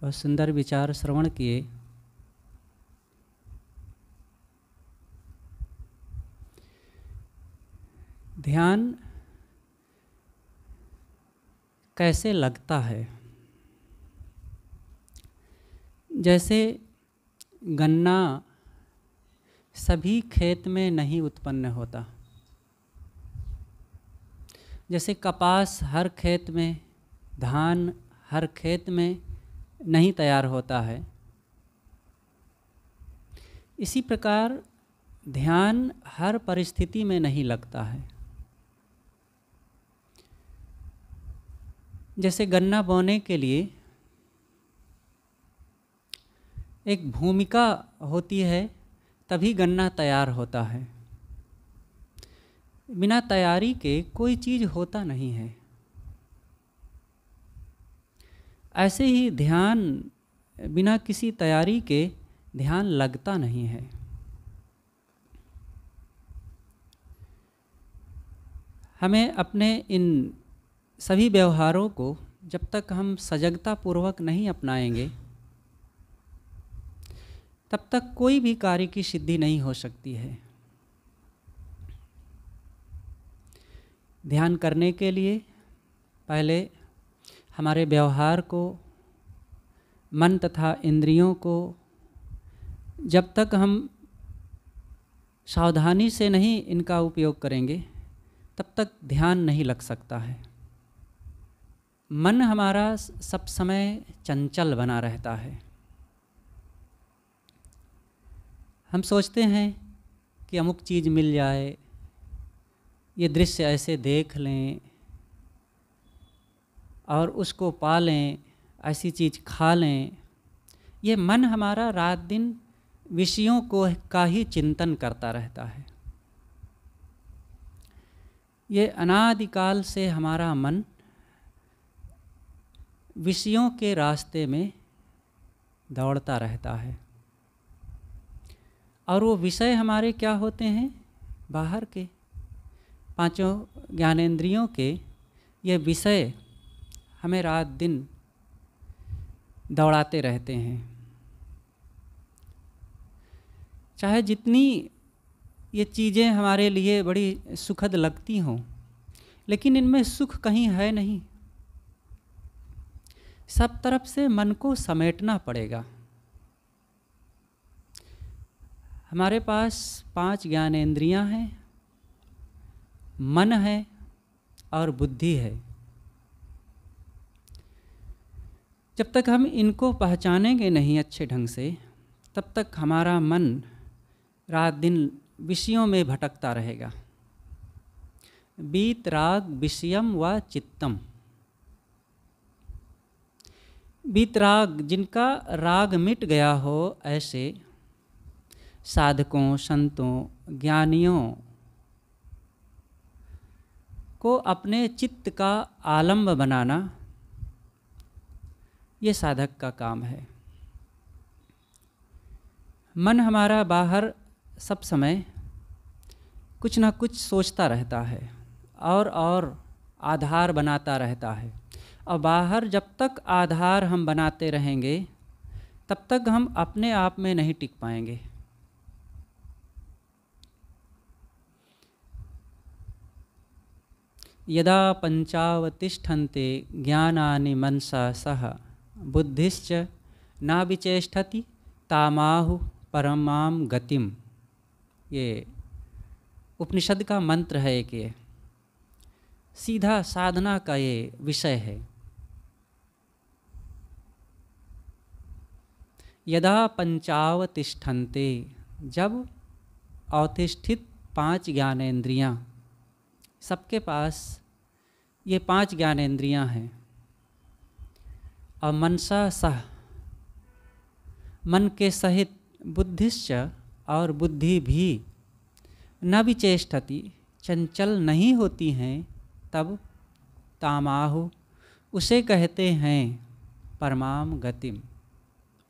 बहुत सुंदर विचार श्रवण किए ध्यान कैसे लगता है जैसे गन्ना सभी खेत में नहीं उत्पन्न होता जैसे कपास हर खेत में धान हर खेत में नहीं तैयार होता है इसी प्रकार ध्यान हर परिस्थिति में नहीं लगता है जैसे गन्ना बोने के लिए एक भूमिका होती है तभी गन्ना तैयार होता है बिना तैयारी के कोई चीज़ होता नहीं है ऐसे ही ध्यान बिना किसी तैयारी के ध्यान लगता नहीं है हमें अपने इन सभी व्यवहारों को जब तक हम सजगता पूर्वक नहीं अपनाएंगे तब तक कोई भी कार्य की सिद्धि नहीं हो सकती है ध्यान करने के लिए पहले हमारे व्यवहार को मन तथा इंद्रियों को जब तक हम सावधानी से नहीं इनका उपयोग करेंगे तब तक ध्यान नहीं लग सकता है मन हमारा सब समय चंचल बना रहता है हम सोचते हैं कि अमुक चीज़ मिल जाए ये दृश्य ऐसे देख लें और उसको पा लें ऐसी चीज़ खा लें ये मन हमारा रात दिन विषयों को का ही चिंतन करता रहता है ये अनादिकाल से हमारा मन विषयों के रास्ते में दौड़ता रहता है और वो विषय हमारे क्या होते हैं बाहर के पांचों ज्ञानेंद्रियों के ये विषय हमें रात दिन दौड़ाते रहते हैं चाहे जितनी ये चीज़ें हमारे लिए बड़ी सुखद लगती हों लेकिन इनमें सुख कहीं है नहीं सब तरफ से मन को समेटना पड़ेगा हमारे पास पांच ज्ञानेन्द्रियां हैं मन है और बुद्धि है जब तक हम इनको पहचानेंगे नहीं अच्छे ढंग से तब तक हमारा मन रात दिन विषयों में भटकता रहेगा बीत राग विषयम व चित्तम बीत राग जिनका राग मिट गया हो ऐसे साधकों संतों ज्ञानियों को अपने चित्त का आलम्ब बनाना ये साधक का काम है मन हमारा बाहर सब समय कुछ ना कुछ सोचता रहता है और और आधार बनाता रहता है और बाहर जब तक आधार हम बनाते रहेंगे तब तक हम अपने आप में नहीं टिक पाएंगे यदा पंचावतिष्ठन्ते ज्ञानानि मनसा सह बुद्धिश्च ना विचेष्टति तामाहु परमाम गतिम ये उपनिषद का मंत्र है एक ये सीधा साधना का ये विषय है यदा पंचावतिष्ठन्ते जब अवतिष्ठित पांच ज्ञानेन्द्रियाँ सबके पास ये पांच ज्ञानेन्द्रियाँ हैं और मनसा सह मन के सहित बुद्धिश्च और बुद्धि भी न विचेष्टति चंचल नहीं होती हैं तब तामाहु उसे कहते हैं परमाम गतिम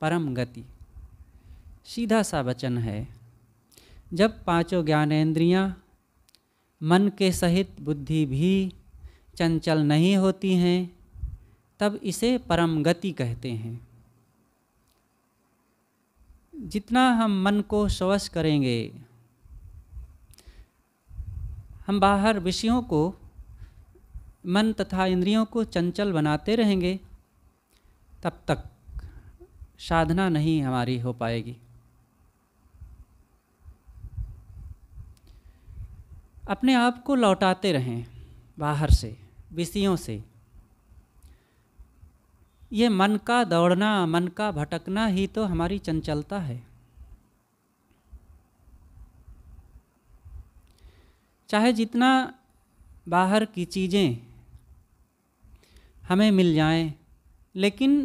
परम गति सीधा सा वचन है जब पांचों ज्ञानेन्द्रियाँ मन के सहित बुद्धि भी चंचल नहीं होती हैं तब इसे परम गति कहते हैं जितना हम मन को स्वस्थ करेंगे हम बाहर विषयों को मन तथा इंद्रियों को चंचल बनाते रहेंगे तब तक साधना नहीं हमारी हो पाएगी अपने आप को लौटाते रहें बाहर से विषयों से ये मन का दौड़ना मन का भटकना ही तो हमारी चंचलता है चाहे जितना बाहर की चीज़ें हमें मिल जाएं लेकिन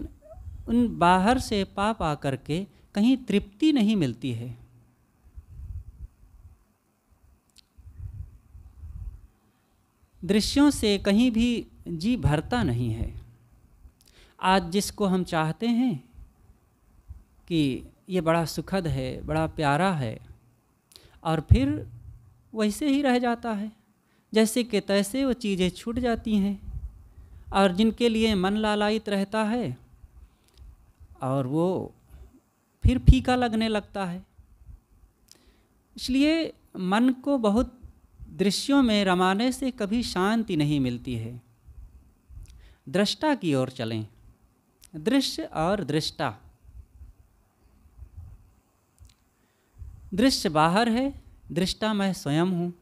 उन बाहर से पाप आकर के कहीं तृप्ति नहीं मिलती है दृश्यों से कहीं भी जी भरता नहीं है आज जिसको हम चाहते हैं कि ये बड़ा सुखद है बड़ा प्यारा है और फिर वैसे ही रह जाता है जैसे कि तैसे वो चीज़ें छूट जाती हैं और जिनके लिए मन लालायित रहता है और वो फिर फीका लगने लगता है इसलिए मन को बहुत दृश्यों में रमाने से कभी शांति नहीं मिलती है दृष्टा की ओर चलें दृश्य और दृष्टा दृश्य बाहर है दृष्टा मैं स्वयं हूँ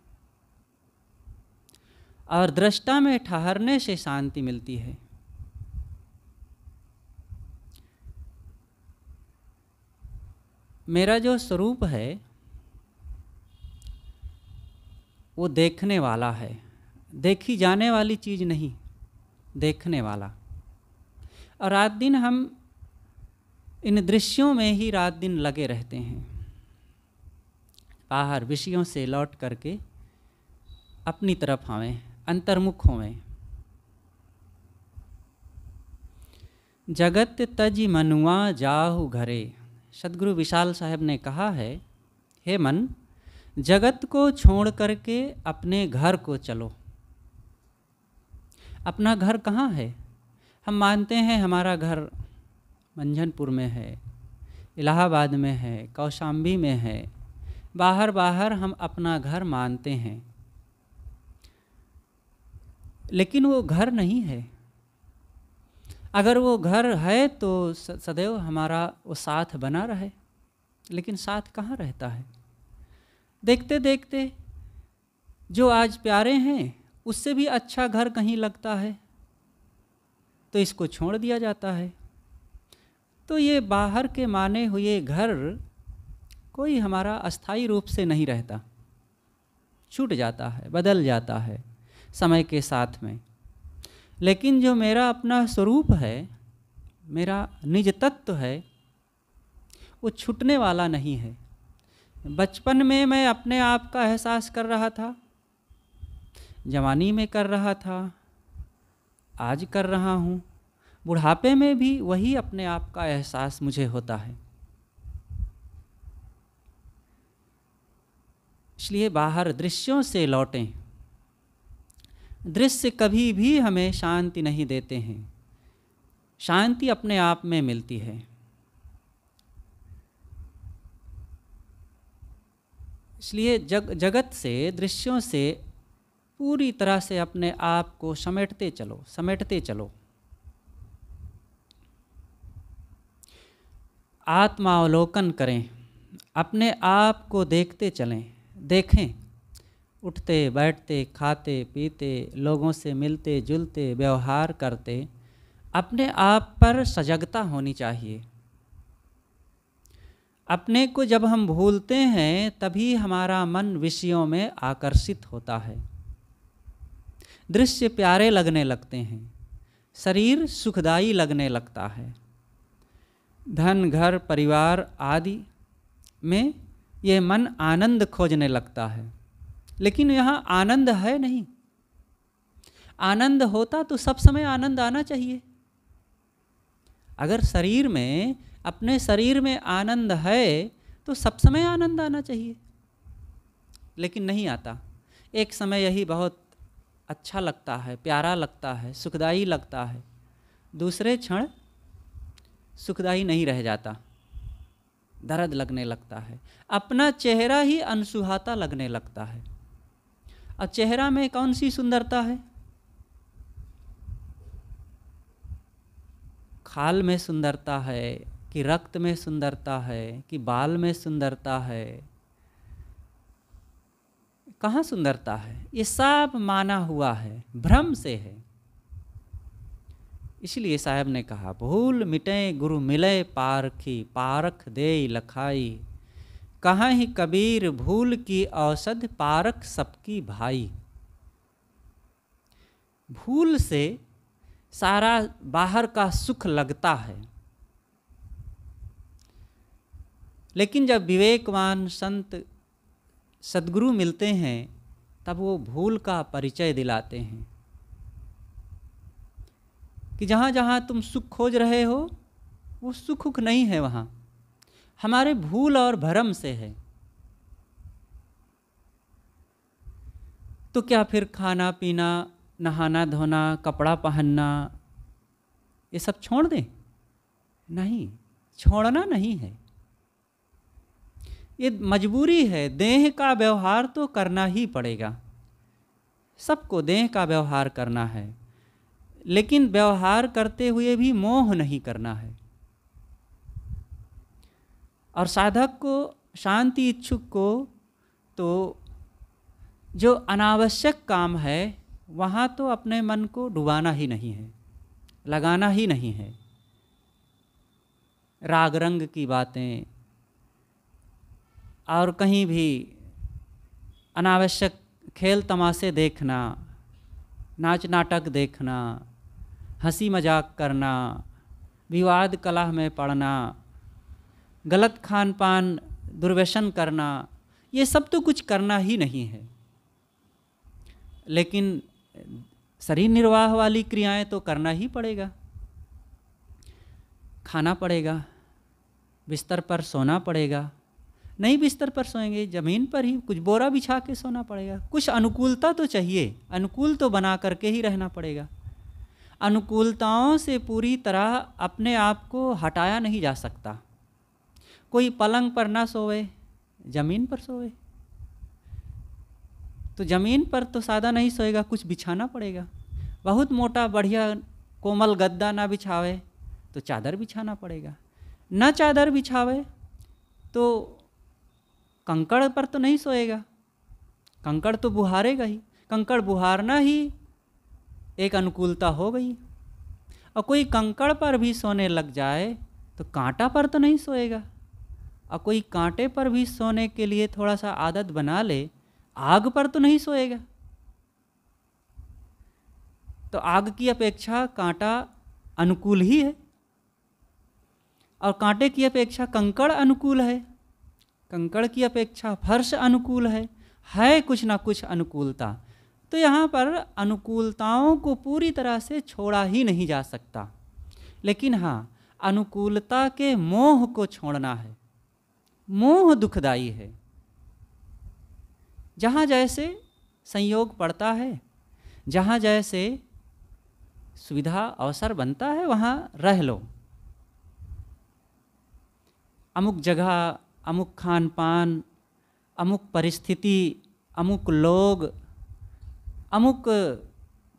और दृष्टा में ठहरने से शांति मिलती है मेरा जो स्वरूप है वो देखने वाला है देखी जाने वाली चीज़ नहीं देखने वाला और रात दिन हम इन दृश्यों में ही रात दिन लगे रहते हैं बाहर विषयों से लौट करके अपनी तरफ हमें अंतर्मुख होवें जगत तज मनुआ जाहु घरे सदगुरु विशाल साहब ने कहा है हे मन जगत को छोड़ करके अपने घर को चलो अपना घर कहाँ है हम मानते हैं हमारा घर मंझनपुर में है इलाहाबाद में है कौशाम्बी में है बाहर बाहर हम अपना घर मानते हैं लेकिन वो घर नहीं है अगर वो घर है तो सदैव हमारा वो साथ बना रहे लेकिन साथ कहाँ रहता है देखते देखते जो आज प्यारे हैं उससे भी अच्छा घर कहीं लगता है तो इसको छोड़ दिया जाता है तो ये बाहर के माने हुए घर कोई हमारा अस्थाई रूप से नहीं रहता छूट जाता है बदल जाता है समय के साथ में लेकिन जो मेरा अपना स्वरूप है मेरा निज तत्व है वो छूटने वाला नहीं है बचपन में मैं अपने आप का एहसास कर रहा था जवानी में कर रहा था आज कर रहा हूँ बुढ़ापे में भी वही अपने आप का एहसास मुझे होता है इसलिए बाहर दृश्यों से लौटें दृश्य कभी भी हमें शांति नहीं देते हैं शांति अपने आप में मिलती है इसलिए जग जगत से दृश्यों से पूरी तरह से अपने आप को समेटते चलो समेटते चलो आत्मावलोकन करें अपने आप को देखते चलें देखें उठते बैठते खाते पीते लोगों से मिलते जुलते व्यवहार करते अपने आप पर सजगता होनी चाहिए अपने को जब हम भूलते हैं तभी हमारा मन विषयों में आकर्षित होता है दृश्य प्यारे लगने लगते हैं शरीर सुखदाई लगने लगता है धन घर परिवार आदि में यह मन आनंद खोजने लगता है लेकिन यहाँ आनंद है नहीं आनंद होता तो सब समय आनंद आना चाहिए अगर शरीर में अपने शरीर में आनंद है तो सब समय आनंद आना चाहिए लेकिन नहीं आता एक समय यही बहुत अच्छा लगता है प्यारा लगता है सुखदाई लगता है दूसरे क्षण सुखदाई नहीं रह जाता दर्द लगने लगता है अपना चेहरा ही अनसुहाता लगने लगता है और चेहरा में कौन सी सुंदरता है खाल में सुंदरता है कि रक्त में सुंदरता है कि बाल में सुंदरता है कहाँ सुंदरता है ये सब माना हुआ है भ्रम से है इसलिए साहब ने कहा भूल मिटे गुरु मिले पारखी पारख दे लखाई कहाँ ही कबीर भूल की औषध पारक सबकी भाई भूल से सारा बाहर का सुख लगता है लेकिन जब विवेकवान संत सदगुरु मिलते हैं तब वो भूल का परिचय दिलाते हैं कि जहाँ जहाँ तुम सुख खोज रहे हो वो सुख नहीं है वहाँ हमारे भूल और भरम से है तो क्या फिर खाना पीना नहाना धोना कपड़ा पहनना ये सब छोड़ दें नहीं छोड़ना नहीं है ये मजबूरी है देह का व्यवहार तो करना ही पड़ेगा सबको देह का व्यवहार करना है लेकिन व्यवहार करते हुए भी मोह नहीं करना है और साधक को शांति इच्छुक को तो जो अनावश्यक काम है वहाँ तो अपने मन को डुबाना ही नहीं है लगाना ही नहीं है राग रंग की बातें और कहीं भी अनावश्यक खेल तमाशे देखना नाच नाटक देखना हंसी मजाक करना विवाद कला में पढ़ना गलत खान पान दुर्व्यसन करना ये सब तो कुछ करना ही नहीं है लेकिन शरीर निर्वाह वाली क्रियाएं तो करना ही पड़ेगा खाना पड़ेगा बिस्तर पर सोना पड़ेगा नहीं बिस्तर पर सोएंगे ज़मीन पर ही कुछ बोरा बिछा के सोना पड़ेगा कुछ अनुकूलता तो चाहिए अनुकूल तो बना करके ही रहना पड़ेगा अनुकूलताओं से पूरी तरह अपने आप को हटाया नहीं जा सकता कोई पलंग पर ना सोवे ज़मीन पर सोवे तो ज़मीन पर तो सादा नहीं सोएगा कुछ बिछाना पड़ेगा बहुत मोटा बढ़िया कोमल गद्दा ना बिछावे तो चादर बिछाना पड़ेगा ना चादर बिछावे तो कंकड़ पर तो नहीं सोएगा कंकड़ तो बुहारेगा ही कंकड़ बुहारना ही एक अनुकूलता हो गई और कोई कंकड़ पर भी सोने लग जाए तो कांटा पर तो नहीं सोएगा और कोई कांटे पर भी सोने के लिए थोड़ा सा आदत बना ले आग पर तो नहीं सोएगा तो आग की अपेक्षा कांटा अनुकूल ही है और कांटे की अपेक्षा कंकड़ अनुकूल है कंकड़ की अपेक्षा फर्श अनुकूल है है कुछ ना कुछ अनुकूलता तो यहाँ पर अनुकूलताओं को पूरी तरह से छोड़ा ही नहीं जा सकता लेकिन हाँ अनुकूलता के मोह को छोड़ना है मोह दुखदाई है जहाँ जैसे संयोग पड़ता है जहाँ जैसे सुविधा अवसर बनता है वहाँ रह लो अमुक जगह अमुक खान पान अमुक परिस्थिति अमुक लोग अमुक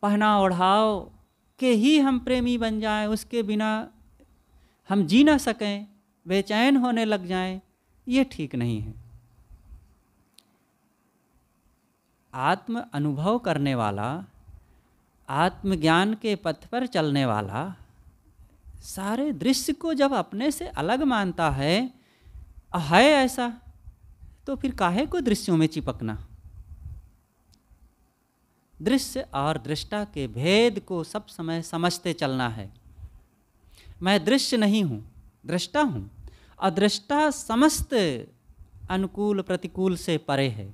पहना ओढ़ाव के ही हम प्रेमी बन जाएं उसके बिना हम जी ना सकें बेचैन होने लग जाएं ये ठीक नहीं है आत्म अनुभव करने वाला आत्मज्ञान के पथ पर चलने वाला सारे दृश्य को जब अपने से अलग मानता है है ऐसा तो फिर काहे को दृश्यों में चिपकना दृश्य और दृष्टा के भेद को सब समय समझते चलना है मैं दृश्य नहीं हूँ दृष्टा हूँ अदृष्टा समस्त अनुकूल प्रतिकूल से परे है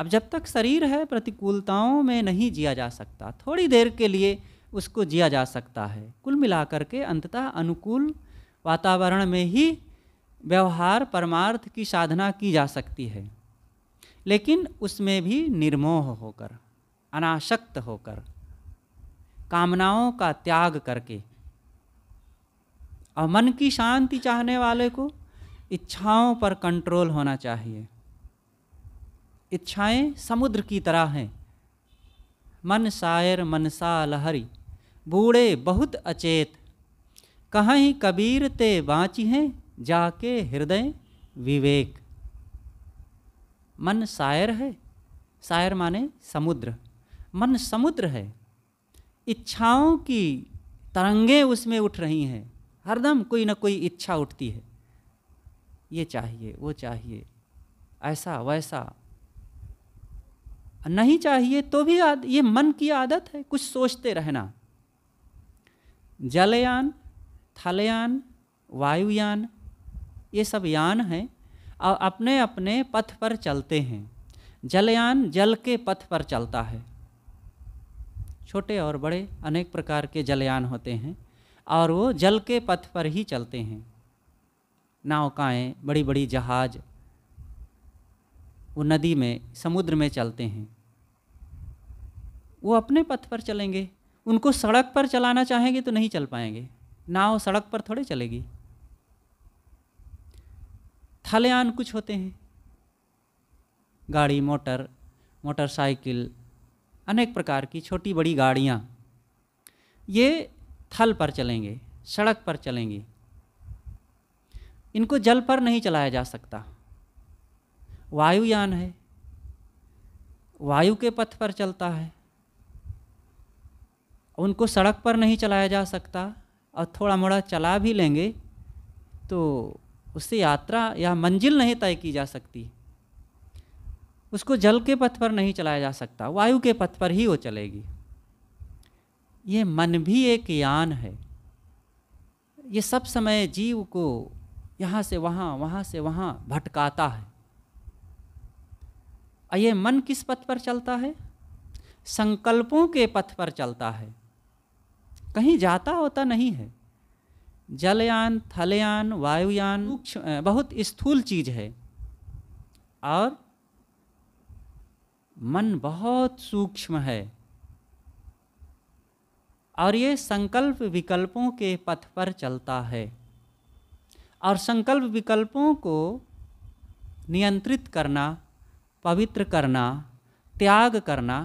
अब जब तक शरीर है प्रतिकूलताओं में नहीं जिया जा सकता थोड़ी देर के लिए उसको जिया जा सकता है कुल मिलाकर के अंततः अनुकूल वातावरण में ही व्यवहार परमार्थ की साधना की जा सकती है लेकिन उसमें भी निर्मोह होकर अनाशक्त होकर कामनाओं का त्याग करके और मन की शांति चाहने वाले को इच्छाओं पर कंट्रोल होना चाहिए इच्छाएं समुद्र की तरह हैं मन शायर मनसा लहरी बूढ़े बहुत अचेत कहीं कबीर ते बाँची हैं जाके हृदय विवेक मन शायर है शायर माने समुद्र मन समुद्र है इच्छाओं की तरंगें उसमें उठ रही हैं हरदम कोई ना कोई इच्छा उठती है ये चाहिए वो चाहिए ऐसा वैसा नहीं चाहिए तो भी आद, ये मन की आदत है कुछ सोचते रहना जलयान थलयान वायुयान ये सब यान हैं और अपने अपने पथ पर चलते हैं जलयान जल के पथ पर चलता है छोटे और बड़े अनेक प्रकार के जलयान होते हैं और वो जल के पथ पर ही चलते हैं नौकाएँ बड़ी बड़ी जहाज वो नदी में समुद्र में चलते हैं वो अपने पथ पर चलेंगे उनको सड़क पर चलाना चाहेंगे तो नहीं चल पाएंगे नाव सड़क पर थोड़े चलेगी थलयान कुछ होते हैं गाड़ी मोटर मोटरसाइकिल अनेक प्रकार की छोटी बड़ी गाड़ियाँ ये थल पर चलेंगे सड़क पर चलेंगे इनको जल पर नहीं चलाया जा सकता वायुयान है वायु के पथ पर चलता है उनको सड़क पर नहीं चलाया जा सकता और थोड़ा मोड़ा चला भी लेंगे तो उससे यात्रा या मंजिल नहीं तय की जा सकती उसको जल के पथ पर नहीं चलाया जा सकता वायु के पथ पर ही वो चलेगी ये मन भी एक यान है ये सब समय जीव को यहाँ से वहाँ वहाँ से वहाँ भटकाता है ये मन किस पथ पर चलता है संकल्पों के पथ पर चलता है कहीं जाता होता नहीं है जलयान थलयान वायुयान बहुत स्थूल चीज है और मन बहुत सूक्ष्म है और ये संकल्प विकल्पों के पथ पर चलता है और संकल्प विकल्पों को नियंत्रित करना पवित्र करना त्याग करना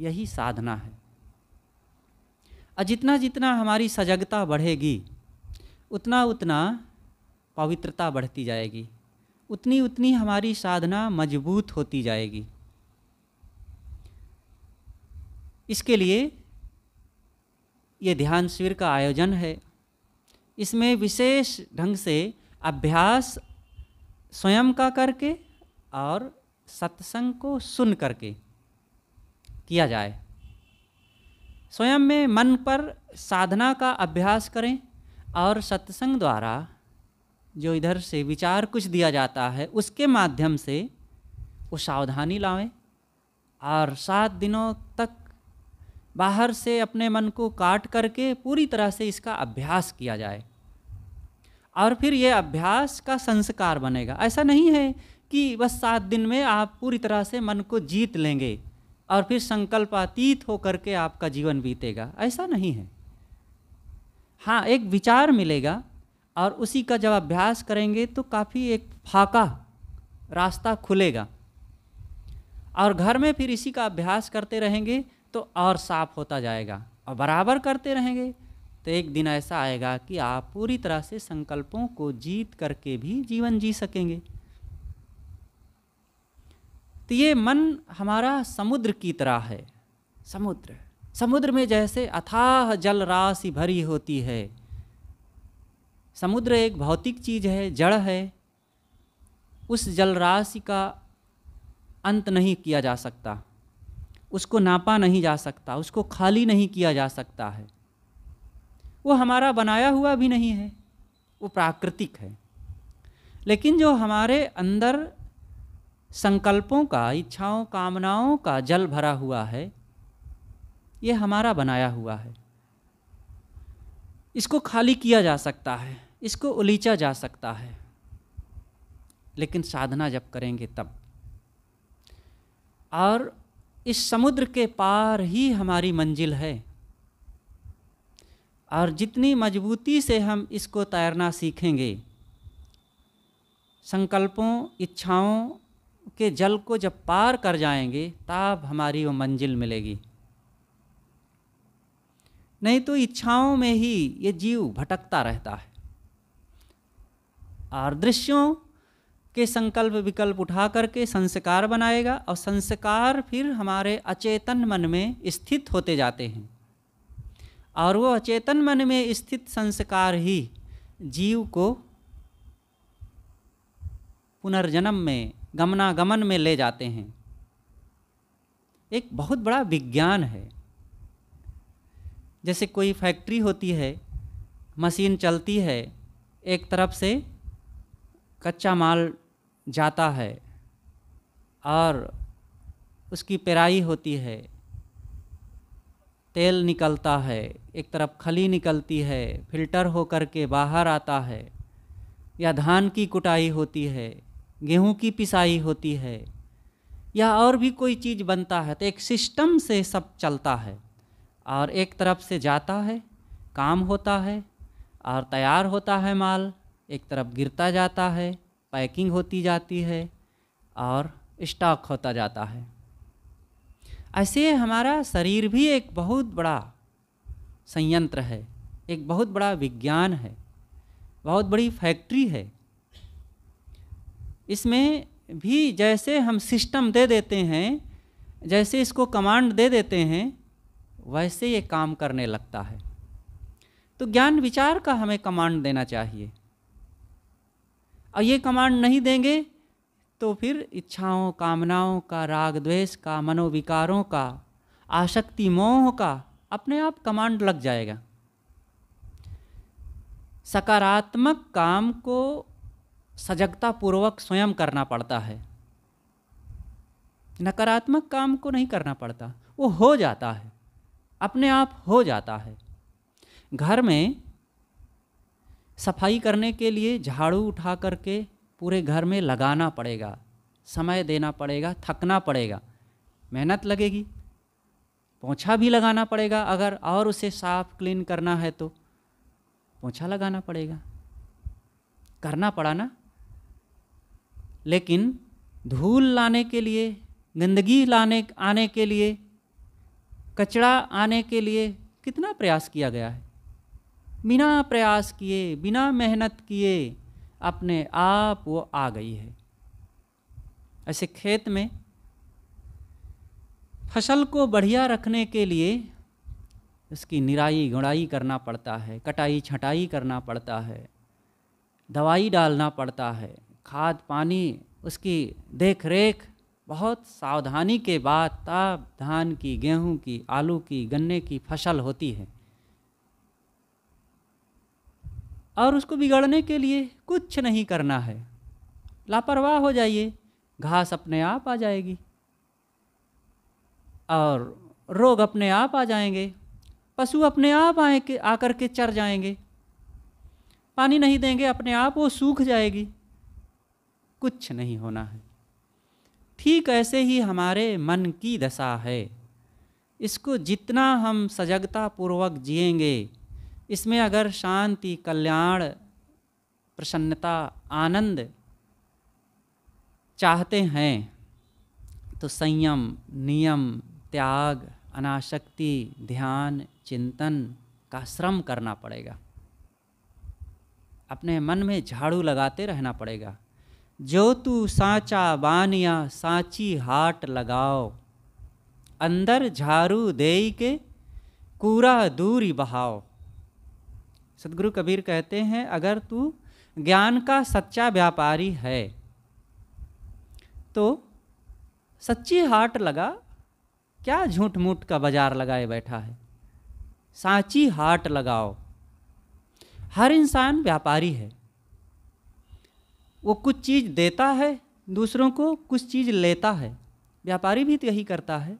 यही साधना है और जितना जितना हमारी सजगता बढ़ेगी उतना उतना पवित्रता बढ़ती जाएगी उतनी उतनी हमारी साधना मजबूत होती जाएगी इसके लिए ये ध्यान शिविर का आयोजन है इसमें विशेष ढंग से अभ्यास स्वयं का करके और सत्संग को सुन करके किया जाए स्वयं में मन पर साधना का अभ्यास करें और सत्संग द्वारा जो इधर से विचार कुछ दिया जाता है उसके माध्यम से वो सावधानी लाएं और सात दिनों तक बाहर से अपने मन को काट करके पूरी तरह से इसका अभ्यास किया जाए और फिर ये अभ्यास का संस्कार बनेगा ऐसा नहीं है कि बस सात दिन में आप पूरी तरह से मन को जीत लेंगे और फिर संकल्पातीत होकर के आपका जीवन बीतेगा ऐसा नहीं है हाँ एक विचार मिलेगा और उसी का जब अभ्यास करेंगे तो काफ़ी एक फाका रास्ता खुलेगा और घर में फिर इसी का अभ्यास करते रहेंगे तो और साफ होता जाएगा और बराबर करते रहेंगे तो एक दिन ऐसा आएगा कि आप पूरी तरह से संकल्पों को जीत करके भी जीवन जी सकेंगे तो ये मन हमारा समुद्र की तरह है समुद्र समुद्र में जैसे अथाह जल राशि भरी होती है समुद्र एक भौतिक चीज है जड़ है उस जल राशि का अंत नहीं किया जा सकता उसको नापा नहीं जा सकता उसको खाली नहीं किया जा सकता है वो हमारा बनाया हुआ भी नहीं है वो प्राकृतिक है लेकिन जो हमारे अंदर संकल्पों का इच्छाओं कामनाओं का जल भरा हुआ है ये हमारा बनाया हुआ है इसको खाली किया जा सकता है इसको उलीचा जा सकता है लेकिन साधना जब करेंगे तब और इस समुद्र के पार ही हमारी मंजिल है और जितनी मजबूती से हम इसको तैरना सीखेंगे संकल्पों इच्छाओं के जल को जब पार कर जाएंगे तब हमारी वो मंजिल मिलेगी नहीं तो इच्छाओं में ही ये जीव भटकता रहता है और दृश्यों के संकल्प विकल्प उठा करके संस्कार बनाएगा और संस्कार फिर हमारे अचेतन मन में स्थित होते जाते हैं और वो अचेतन मन में स्थित संस्कार ही जीव को पुनर्जन्म में गमनागमन में ले जाते हैं एक बहुत बड़ा विज्ञान है जैसे कोई फैक्ट्री होती है मशीन चलती है एक तरफ से कच्चा माल जाता है और उसकी पेराई होती है तेल निकलता है एक तरफ खली निकलती है फिल्टर होकर के बाहर आता है या धान की कुटाई होती है गेहूं की पिसाई होती है या और भी कोई चीज़ बनता है तो एक सिस्टम से सब चलता है और एक तरफ से जाता है काम होता है और तैयार होता है माल एक तरफ गिरता जाता है पैकिंग होती जाती है और स्टॉक होता जाता है ऐसे हमारा शरीर भी एक बहुत बड़ा संयंत्र है एक बहुत बड़ा विज्ञान है बहुत बड़ी फैक्ट्री है इसमें भी जैसे हम सिस्टम दे देते हैं जैसे इसको कमांड दे देते हैं वैसे ये काम करने लगता है तो ज्ञान विचार का हमें कमांड देना चाहिए और ये कमांड नहीं देंगे तो फिर इच्छाओं कामनाओं का राग द्वेष का मनोविकारों का आसक्ति मोह का अपने आप कमांड लग जाएगा सकारात्मक काम को सजगता पूर्वक स्वयं करना पड़ता है नकारात्मक काम को नहीं करना पड़ता वो हो जाता है अपने आप हो जाता है घर में सफाई करने के लिए झाड़ू उठा करके पूरे घर में लगाना पड़ेगा समय देना पड़ेगा थकना पड़ेगा मेहनत लगेगी पोछा भी लगाना पड़ेगा अगर और उसे साफ क्लीन करना है तो पोछा लगाना पड़ेगा करना पड़ा ना लेकिन धूल लाने के लिए गंदगी लाने आने के लिए कचरा आने के लिए कितना प्रयास किया गया है बिना प्रयास किए बिना मेहनत किए अपने आप वो आ गई है ऐसे खेत में फसल को बढ़िया रखने के लिए उसकी निराई गुड़ाई करना पड़ता है कटाई छटाई करना पड़ता है दवाई डालना पड़ता है खाद पानी उसकी देख रेख बहुत सावधानी के बाद तब धान की गेहूं की आलू की गन्ने की फसल होती है और उसको बिगड़ने के लिए कुछ नहीं करना है लापरवाह हो जाइए घास अपने आप आ जाएगी और रोग अपने आप आ जाएंगे पशु अपने आप आए के आकर के चर जाएंगे पानी नहीं देंगे अपने आप वो सूख जाएगी कुछ नहीं होना है ठीक ऐसे ही हमारे मन की दशा है इसको जितना हम सजगता पूर्वक जिएंगे इसमें अगर शांति कल्याण प्रसन्नता आनंद चाहते हैं तो संयम नियम त्याग अनाशक्ति ध्यान चिंतन का श्रम करना पड़ेगा अपने मन में झाड़ू लगाते रहना पड़ेगा जो तू साचा बानिया साची हाट लगाओ अंदर झाड़ू दे के कूड़ा दूरी बहाओ सदगुरु कबीर कहते हैं अगर तू ज्ञान का सच्चा व्यापारी है तो सच्ची हाट लगा क्या झूठ मूठ का बाजार लगाए बैठा है सांची हाट लगाओ हर इंसान व्यापारी है वो कुछ चीज़ देता है दूसरों को कुछ चीज़ लेता है व्यापारी भी तो यही करता है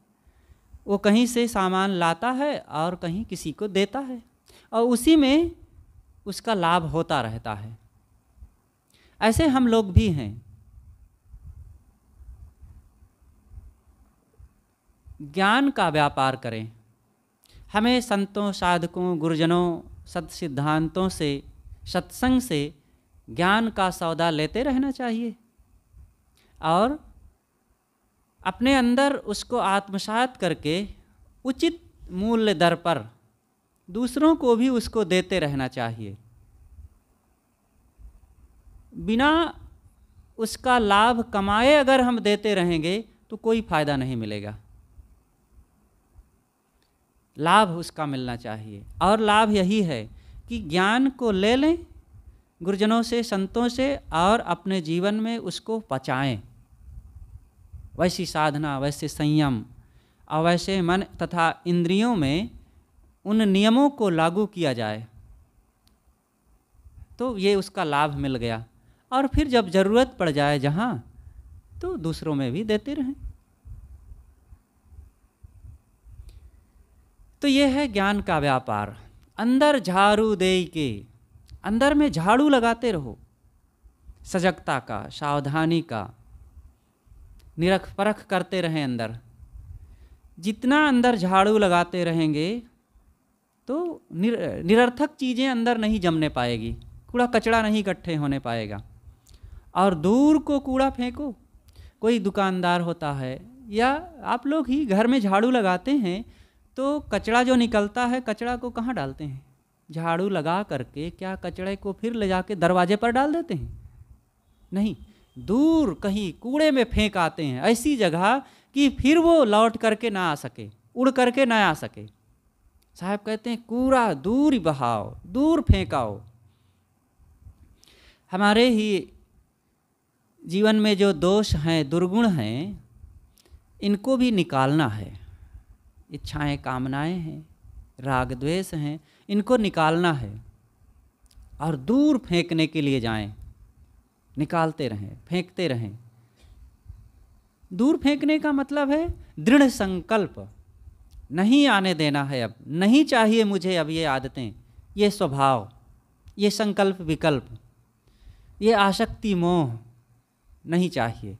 वो कहीं से सामान लाता है और कहीं किसी को देता है और उसी में उसका लाभ होता रहता है ऐसे हम लोग भी हैं ज्ञान का व्यापार करें हमें संतों साधकों गुरुजनों सत सिद्धांतों से सत्संग से ज्ञान का सौदा लेते रहना चाहिए और अपने अंदर उसको आत्मसात करके उचित मूल्य दर पर दूसरों को भी उसको देते रहना चाहिए बिना उसका लाभ कमाए अगर हम देते रहेंगे तो कोई फायदा नहीं मिलेगा लाभ उसका मिलना चाहिए और लाभ यही है कि ज्ञान को ले लें गुरुजनों से संतों से और अपने जीवन में उसको पचाएं वैसी साधना वैसे संयम और वैसे मन तथा इंद्रियों में उन नियमों को लागू किया जाए तो ये उसका लाभ मिल गया और फिर जब ज़रूरत पड़ जाए जहाँ तो दूसरों में भी देते रहें तो ये है ज्ञान का व्यापार अंदर झाड़ू दे के अंदर में झाड़ू लगाते रहो सजगता का सावधानी का निरख परख करते रहें अंदर जितना अंदर झाड़ू लगाते रहेंगे तो निर, निरर्थक चीज़ें अंदर नहीं जमने पाएगी कूड़ा कचड़ा नहीं इकट्ठे होने पाएगा और दूर को कूड़ा फेंको कोई दुकानदार होता है या आप लोग ही घर में झाड़ू लगाते हैं तो कचड़ा जो निकलता है कचड़ा को कहाँ डालते हैं झाड़ू लगा करके क्या कचड़े को फिर ले जा दरवाजे पर डाल देते हैं नहीं दूर कहीं कूड़े में फेंक आते हैं ऐसी जगह कि फिर वो लौट करके ना आ सके उड़ करके ना आ सके साहब कहते हैं कूड़ा दूर बहाओ दूर फेंकाओ हमारे ही जीवन में जो दोष हैं दुर्गुण हैं इनको भी निकालना है इच्छाएं कामनाएं हैं राग द्वेष हैं इनको निकालना है और दूर फेंकने के लिए जाएं निकालते रहें फेंकते रहें दूर फेंकने का मतलब है दृढ़ संकल्प नहीं आने देना है अब नहीं चाहिए मुझे अब ये आदतें ये स्वभाव ये संकल्प विकल्प ये आसक्ति मोह नहीं चाहिए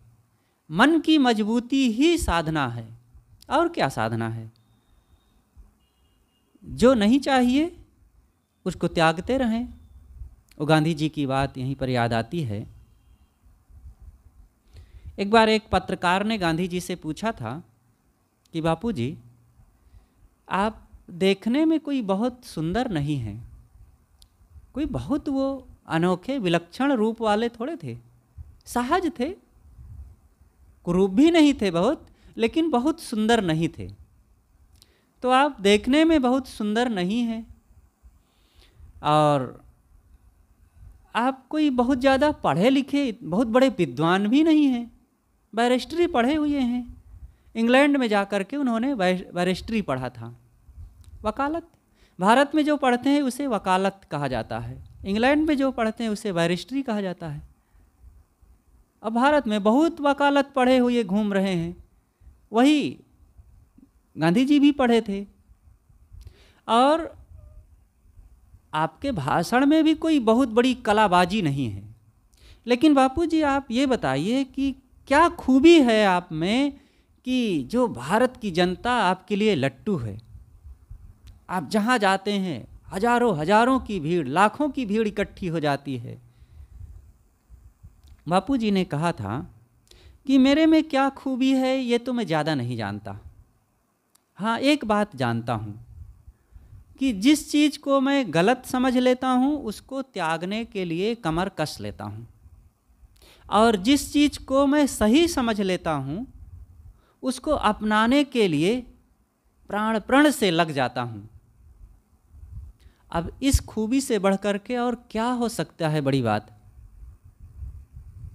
मन की मजबूती ही साधना है और क्या साधना है जो नहीं चाहिए उसको त्यागते रहें वो गांधी जी की बात यहीं पर याद आती है एक बार एक पत्रकार ने गांधी जी से पूछा था कि बापू जी आप देखने में कोई बहुत सुंदर नहीं है कोई बहुत वो अनोखे विलक्षण रूप वाले थोड़े थे सहज थे कुरूप भी नहीं थे बहुत लेकिन बहुत सुंदर नहीं थे तो आप देखने में बहुत सुंदर नहीं हैं और आप कोई बहुत ज़्यादा पढ़े लिखे बहुत बड़े विद्वान भी नहीं हैं बैरिस्ट्री पढ़े हुए हैं इंग्लैंड में जा कर के उन्होंने बैरिस्ट्री पढ़ा था वकालत भारत में जो पढ़ते हैं उसे वकालत कहा जाता है इंग्लैंड में जो पढ़ते हैं उसे बैरिस्ट्री कहा जाता है अब भारत में बहुत वकालत पढ़े हुए घूम रहे हैं वही गांधी जी भी पढ़े थे और आपके भाषण में भी कोई बहुत बड़ी कलाबाजी नहीं है लेकिन बापू जी आप ये बताइए कि क्या खूबी है आप में कि जो भारत की जनता आपके लिए लट्टू है आप जहाँ जाते हैं हजारों हजारों की भीड़ लाखों की भीड़ इकट्ठी हो जाती है बापू जी ने कहा था कि मेरे में क्या खूबी है ये तो मैं ज़्यादा नहीं जानता हाँ एक बात जानता हूँ कि जिस चीज़ को मैं गलत समझ लेता हूँ उसको त्यागने के लिए कमर कस लेता हूँ और जिस चीज़ को मैं सही समझ लेता हूँ उसको अपनाने के लिए प्राण प्रण से लग जाता हूँ अब इस खूबी से बढ़ कर के और क्या हो सकता है बड़ी बात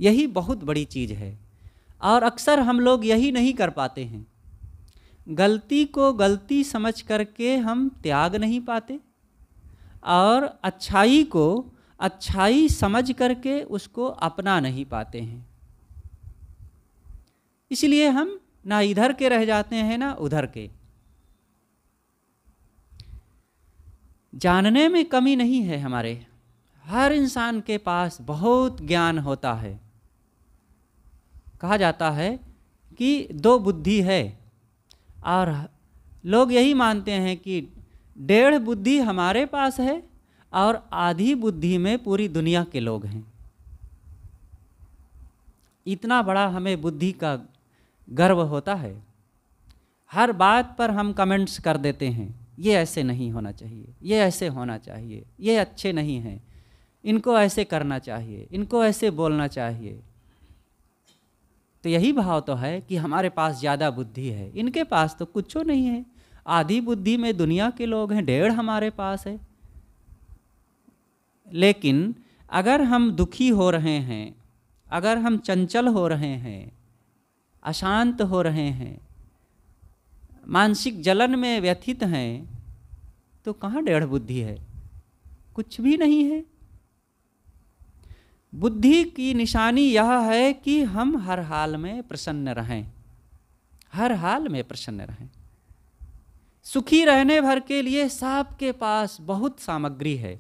यही बहुत बड़ी चीज़ है और अक्सर हम लोग यही नहीं कर पाते हैं गलती को गलती समझ करके हम त्याग नहीं पाते और अच्छाई को अच्छाई समझ करके उसको अपना नहीं पाते हैं इसलिए हम ना इधर के रह जाते हैं ना उधर के जानने में कमी नहीं है हमारे हर इंसान के पास बहुत ज्ञान होता है कहा जाता है कि दो बुद्धि है और लोग यही मानते हैं कि डेढ़ बुद्धि हमारे पास है और आधी बुद्धि में पूरी दुनिया के लोग हैं इतना बड़ा हमें बुद्धि का गर्व होता है हर बात पर हम कमेंट्स कर देते हैं ये ऐसे नहीं होना चाहिए ये ऐसे होना चाहिए ये अच्छे नहीं हैं इनको ऐसे करना चाहिए इनको ऐसे बोलना चाहिए तो यही भाव तो है कि हमारे पास ज़्यादा बुद्धि है इनके पास तो कुछ नहीं है आधी बुद्धि में दुनिया के लोग हैं डेढ़ हमारे पास है लेकिन अगर हम दुखी हो रहे हैं अगर हम चंचल हो रहे हैं अशांत हो रहे हैं मानसिक जलन में व्यथित हैं तो कहाँ डेढ़ बुद्धि है कुछ भी नहीं है बुद्धि की निशानी यह है कि हम हर हाल में प्रसन्न रहें हर हाल में प्रसन्न रहें सुखी रहने भर के लिए सांप के पास बहुत सामग्री है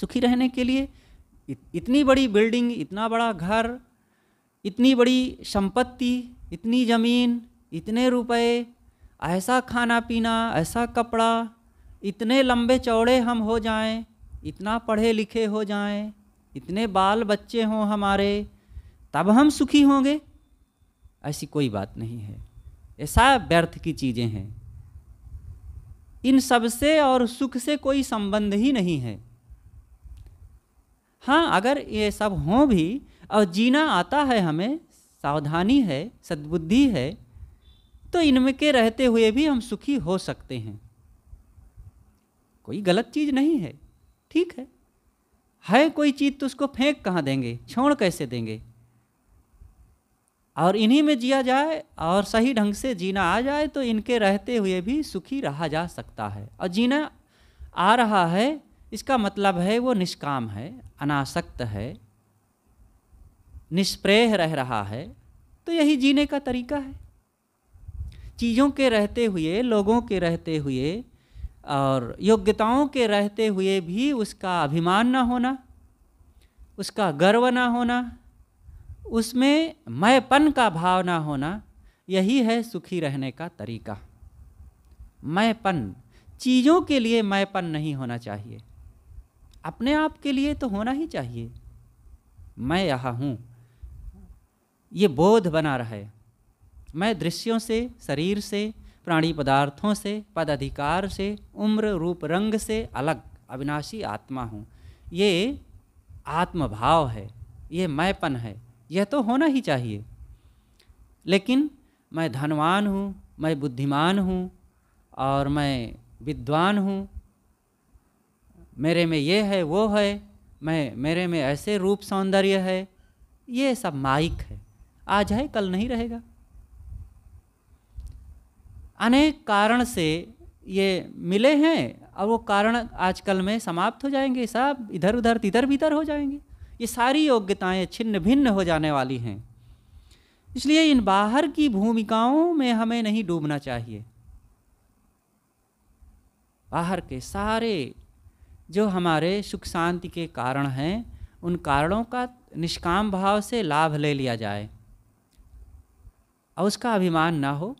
सुखी रहने के लिए इतनी बड़ी बिल्डिंग इतना बड़ा घर इतनी बड़ी संपत्ति इतनी ज़मीन इतने रुपए ऐसा खाना पीना ऐसा कपड़ा इतने लंबे चौड़े हम हो जाएं, इतना पढ़े लिखे हो जाएं, इतने बाल बच्चे हों हमारे तब हम सुखी होंगे ऐसी कोई बात नहीं है ऐसा व्यर्थ की चीज़ें हैं इन सब से और सुख से कोई संबंध ही नहीं है हाँ अगर ये सब हों भी और जीना आता है हमें सावधानी है सद्बुद्धि है तो इनमें के रहते हुए भी हम सुखी हो सकते हैं कोई गलत चीज़ नहीं है ठीक है है कोई चीज़ तो उसको फेंक कहाँ देंगे छोड़ कैसे देंगे और इन्हीं में जिया जाए और सही ढंग से जीना आ जाए तो इनके रहते हुए भी सुखी रहा जा सकता है और जीना आ रहा है इसका मतलब है वो निष्काम है अनासक्त है निष्प्रेह रह रहा है तो यही जीने का तरीका है चीज़ों के रहते हुए लोगों के रहते हुए और योग्यताओं के रहते हुए भी उसका अभिमान ना होना उसका गर्व ना होना उसमें मैंपन का भाव ना होना यही है सुखी रहने का तरीका मैंपन चीज़ों के लिए मैंपन नहीं होना चाहिए अपने आप के लिए तो होना ही चाहिए मैं यहाँ हूँ ये बोध बना रहे मैं दृश्यों से शरीर से प्राणी पदार्थों से पदाधिकार से उम्र रूप रंग से अलग अविनाशी आत्मा हूँ ये आत्मभाव है ये मैंपन है यह तो होना ही चाहिए लेकिन मैं धनवान हूँ मैं बुद्धिमान हूँ और मैं विद्वान हूँ मेरे में ये है वो है मैं मेरे में ऐसे रूप सौंदर्य है ये सब माइक है आज है कल नहीं रहेगा अनेक कारण से ये मिले हैं और वो कारण आजकल में समाप्त हो जाएंगे सब इधर उधर तिधर भीतर हो जाएंगे ये सारी योग्यताएं छिन्न भिन्न हो जाने वाली हैं इसलिए इन बाहर की भूमिकाओं में हमें नहीं डूबना चाहिए बाहर के सारे जो हमारे सुख शांति के कारण हैं उन कारणों का निष्काम भाव से लाभ ले लिया जाए और उसका अभिमान ना हो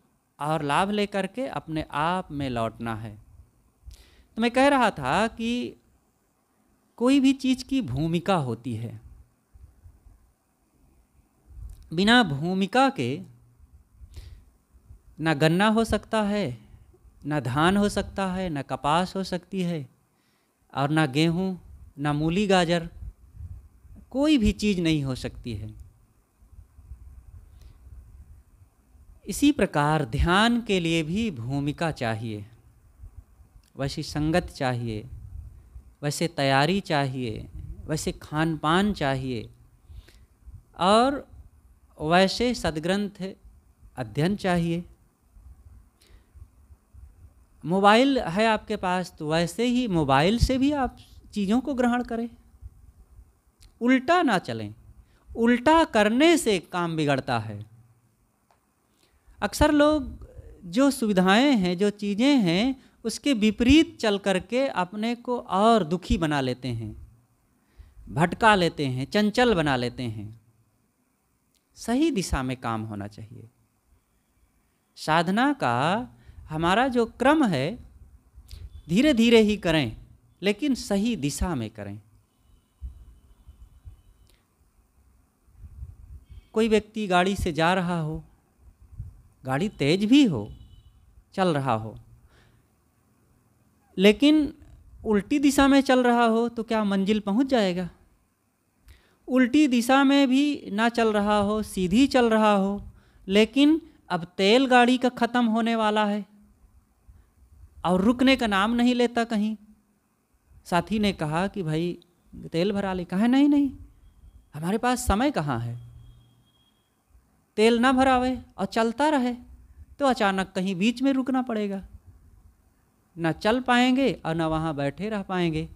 और लाभ लेकर के अपने आप में लौटना है तो मैं कह रहा था कि कोई भी चीज़ की भूमिका होती है बिना भूमिका के ना गन्ना हो सकता है ना धान हो सकता है ना कपास हो सकती है और ना गेहूँ ना मूली गाजर कोई भी चीज़ नहीं हो सकती है इसी प्रकार ध्यान के लिए भी भूमिका चाहिए वैसी संगत चाहिए वैसे तैयारी चाहिए वैसे खान पान चाहिए और वैसे सदग्रंथ अध्ययन चाहिए मोबाइल है आपके पास तो वैसे ही मोबाइल से भी आप चीज़ों को ग्रहण करें उल्टा ना चलें उल्टा करने से काम बिगड़ता है अक्सर लोग जो सुविधाएं हैं जो चीज़ें हैं उसके विपरीत चल करके अपने को और दुखी बना लेते हैं भटका लेते हैं चंचल बना लेते हैं सही दिशा में काम होना चाहिए साधना का हमारा जो क्रम है धीरे धीरे ही करें लेकिन सही दिशा में करें कोई व्यक्ति गाड़ी से जा रहा हो गाड़ी तेज भी हो चल रहा हो लेकिन उल्टी दिशा में चल रहा हो तो क्या मंजिल पहुंच जाएगा उल्टी दिशा में भी ना चल रहा हो सीधी चल रहा हो लेकिन अब तेल गाड़ी का ख़त्म होने वाला है और रुकने का नाम नहीं लेता कहीं साथी ने कहा कि भाई तेल भरा ले कहा नहीं नहीं हमारे पास समय कहाँ है तेल ना भरावे और चलता रहे तो अचानक कहीं बीच में रुकना पड़ेगा ना चल पाएंगे और ना वहाँ बैठे रह पाएंगे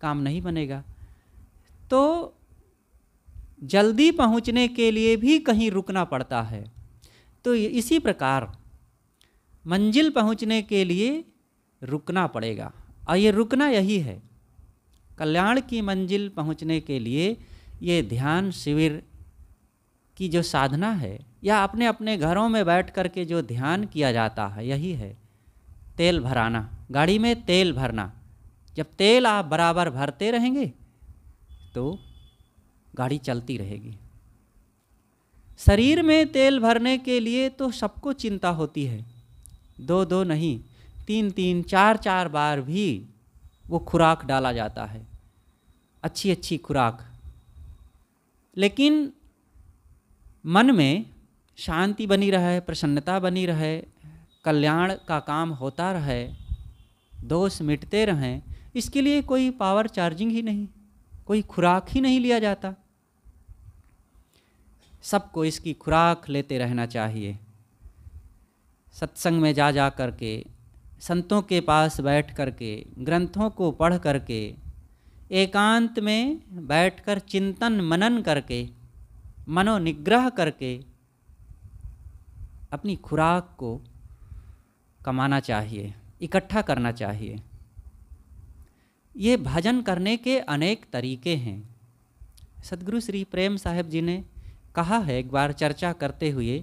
काम नहीं बनेगा तो जल्दी पहुँचने के लिए भी कहीं रुकना पड़ता है तो इसी प्रकार मंजिल पहुँचने के लिए रुकना पड़ेगा और ये रुकना यही है कल्याण की मंजिल पहुँचने के लिए ये ध्यान शिविर की जो साधना है या अपने अपने घरों में बैठ कर के जो ध्यान किया जाता है यही है तेल भराना गाड़ी में तेल भरना जब तेल आप बराबर भरते रहेंगे तो गाड़ी चलती रहेगी शरीर में तेल भरने के लिए तो सबको चिंता होती है दो दो नहीं तीन तीन चार चार बार भी वो खुराक डाला जाता है अच्छी अच्छी खुराक लेकिन मन में शांति बनी रहे प्रसन्नता बनी रहे कल्याण का काम होता रहे दोष मिटते रहें इसके लिए कोई पावर चार्जिंग ही नहीं कोई खुराक ही नहीं लिया जाता सबको इसकी खुराक लेते रहना चाहिए सत्संग में जा जा करके संतों के पास बैठ करके ग्रंथों को पढ़ करके एकांत में बैठकर चिंतन मनन करके मनोनिग्रह करके अपनी खुराक को कमाना चाहिए इकट्ठा करना चाहिए ये भजन करने के अनेक तरीके हैं सदगुरु श्री प्रेम साहब जी ने कहा है एक बार चर्चा करते हुए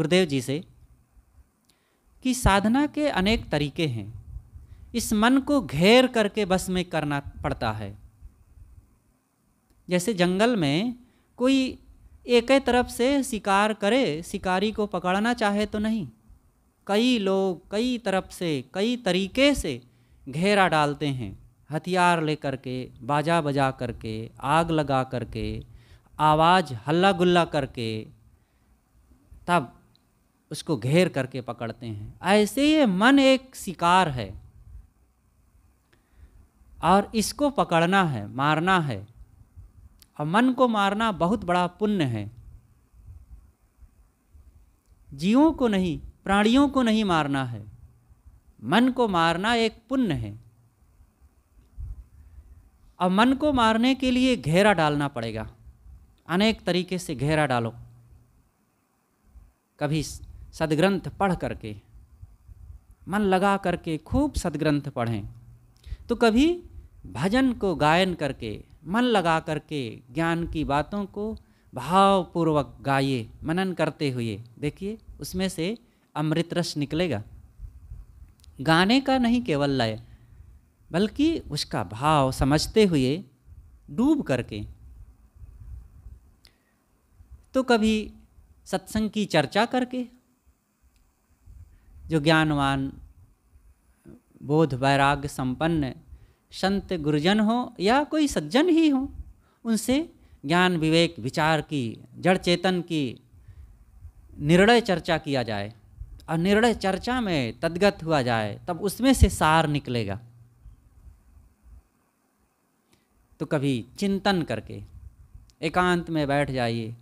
गुरुदेव जी से कि साधना के अनेक तरीके हैं इस मन को घेर करके बस में करना पड़ता है जैसे जंगल में कोई एक तरफ से शिकार करे शिकारी को पकड़ना चाहे तो नहीं कई लोग कई तरफ से कई तरीके से घेरा डालते हैं हथियार लेकर के बाजा बजा करके आग लगा करके आवाज़ हल्ला गुल्ला करके तब उसको घेर करके पकड़ते हैं ऐसे ये मन एक शिकार है और इसको पकड़ना है मारना है और मन को मारना बहुत बड़ा पुण्य है जीवों को नहीं प्राणियों को नहीं मारना है मन को मारना एक पुण्य है अब मन को मारने के लिए घेरा डालना पड़ेगा अनेक तरीके से घेरा डालो कभी सदग्रंथ पढ़ करके मन लगा करके खूब सदग्रंथ पढ़ें तो कभी भजन को गायन करके मन लगा करके ज्ञान की बातों को भावपूर्वक गाइए मनन करते हुए देखिए उसमें से अमृत रस निकलेगा गाने का नहीं केवल लय बल्कि उसका भाव समझते हुए डूब करके तो कभी सत्संग की चर्चा करके जो ज्ञानवान बोध वैराग्य संपन्न संत गुरुजन हो या कोई सज्जन ही हो उनसे ज्ञान विवेक विचार की जड़ चेतन की निर्णय चर्चा किया जाए और निर्णय चर्चा में तदगत हुआ जाए तब उसमें से सार निकलेगा तो कभी चिंतन करके एकांत में बैठ जाइए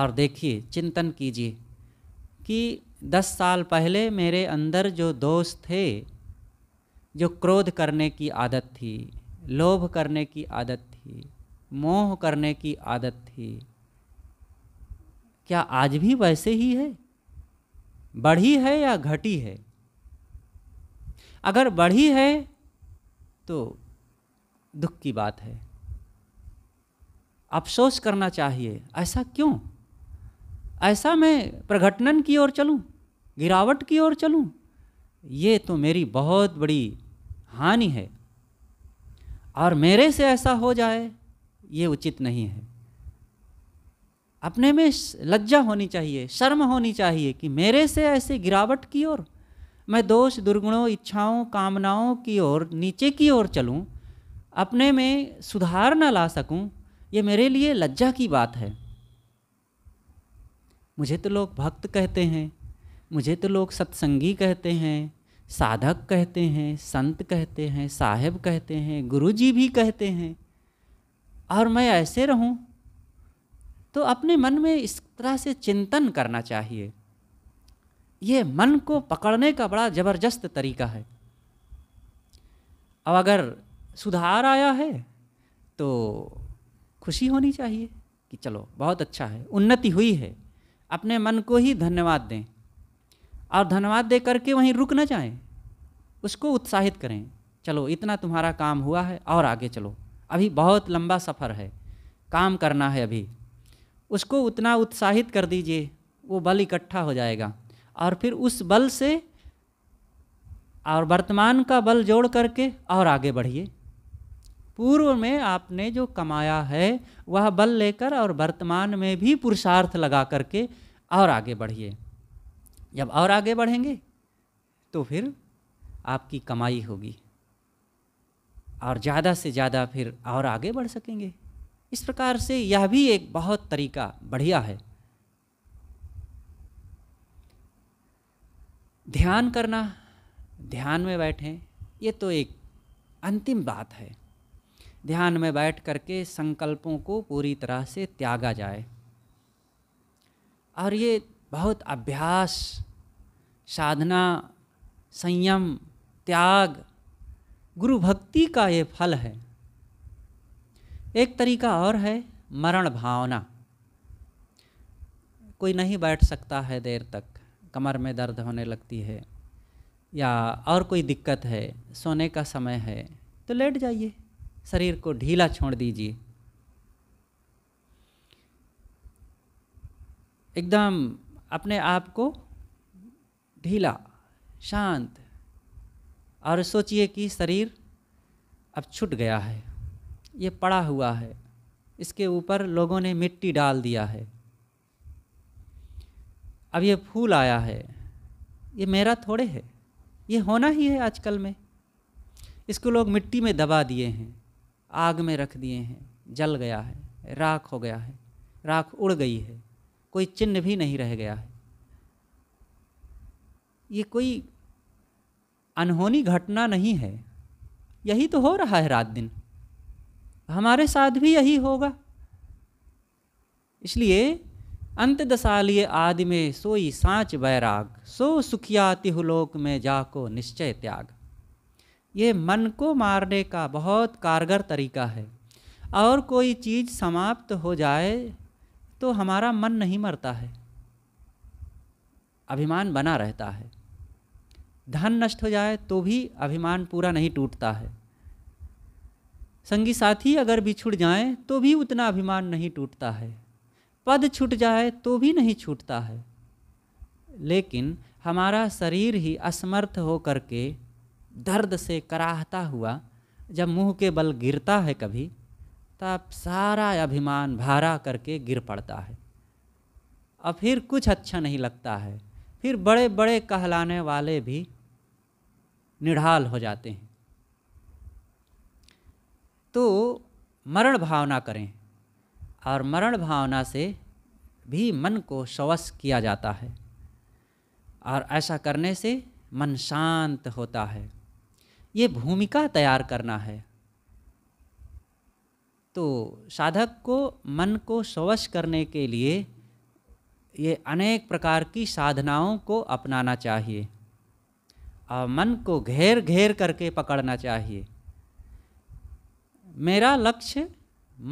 और देखिए चिंतन कीजिए कि दस साल पहले मेरे अंदर जो दोस्त थे जो क्रोध करने की आदत थी लोभ करने की आदत थी मोह करने की आदत थी क्या आज भी वैसे ही है बढ़ी है या घटी है अगर बढ़ी है तो दुख की बात है अफसोस करना चाहिए ऐसा क्यों ऐसा मैं प्रघटनन की ओर चलूं गिरावट की ओर चलूं ये तो मेरी बहुत बड़ी हानि है और मेरे से ऐसा हो जाए ये उचित नहीं है अपने में लज्जा होनी चाहिए शर्म होनी चाहिए कि मेरे से ऐसे गिरावट की ओर मैं दोष दुर्गुणों इच्छाओं कामनाओं की ओर नीचे की ओर चलूं, अपने में सुधार न ला सकूं, ये मेरे लिए लज्जा की बात है मुझे तो लोग भक्त कहते हैं मुझे तो लोग सत्संगी कहते हैं साधक कहते हैं संत कहते हैं साहेब कहते हैं गुरुजी भी कहते हैं और मैं ऐसे रहूं तो अपने मन में इस तरह से चिंतन करना चाहिए ये मन को पकड़ने का बड़ा ज़बरदस्त तरीका है अब अगर सुधार आया है तो खुशी होनी चाहिए कि चलो बहुत अच्छा है उन्नति हुई है अपने मन को ही धन्यवाद दें और धन्यवाद दे करके वहीं रुक ना जाएं उसको उत्साहित करें चलो इतना तुम्हारा काम हुआ है और आगे चलो अभी बहुत लंबा सफ़र है काम करना है अभी उसको उतना उत्साहित कर दीजिए वो बल इकट्ठा हो जाएगा और फिर उस बल से और वर्तमान का बल जोड़ करके और आगे बढ़िए पूर्व में आपने जो कमाया है वह बल लेकर और वर्तमान में भी पुरुषार्थ लगा करके और आगे बढ़िए जब और आगे बढ़ेंगे तो फिर आपकी कमाई होगी और ज़्यादा से ज़्यादा फिर और आगे बढ़ सकेंगे इस प्रकार से यह भी एक बहुत तरीका बढ़िया है ध्यान करना ध्यान में बैठें ये तो एक अंतिम बात है ध्यान में बैठ करके संकल्पों को पूरी तरह से त्यागा जाए और ये बहुत अभ्यास साधना संयम त्याग गुरु भक्ति का ये फल है एक तरीका और है मरण भावना कोई नहीं बैठ सकता है देर तक कमर में दर्द होने लगती है या और कोई दिक्कत है सोने का समय है तो लेट जाइए शरीर को ढीला छोड़ दीजिए एकदम अपने आप को ढीला शांत और सोचिए कि शरीर अब छूट गया है ये पड़ा हुआ है इसके ऊपर लोगों ने मिट्टी डाल दिया है अब ये फूल आया है ये मेरा थोड़े है ये होना ही है आजकल में इसको लोग मिट्टी में दबा दिए हैं आग में रख दिए हैं जल गया है राख हो गया है राख उड़ गई है कोई चिन्ह भी नहीं रह गया है ये कोई अनहोनी घटना नहीं है यही तो हो रहा है रात दिन हमारे साथ भी यही होगा इसलिए अंत दशालिये आदि में सोई सांच बैराग सो सुखिया तिहुलोक में जाको निश्चय त्याग ये मन को मारने का बहुत कारगर तरीका है और कोई चीज़ समाप्त हो जाए तो हमारा मन नहीं मरता है अभिमान बना रहता है धन नष्ट हो जाए तो भी अभिमान पूरा नहीं टूटता है संगी साथी अगर भी जाए तो भी उतना अभिमान नहीं टूटता है पद छूट जाए तो भी नहीं छूटता है लेकिन हमारा शरीर ही असमर्थ हो करके दर्द से कराहता हुआ जब मुंह के बल गिरता है कभी तब सारा अभिमान भारा करके गिर पड़ता है और फिर कुछ अच्छा नहीं लगता है फिर बड़े बड़े कहलाने वाले भी निढाल हो जाते हैं तो मरण भावना करें और मरण भावना से भी मन को स्वस्थ किया जाता है और ऐसा करने से मन शांत होता है ये भूमिका तैयार करना है तो साधक को मन को स्वश करने के लिए ये अनेक प्रकार की साधनाओं को अपनाना चाहिए और मन को घेर घेर करके पकड़ना चाहिए मेरा लक्ष्य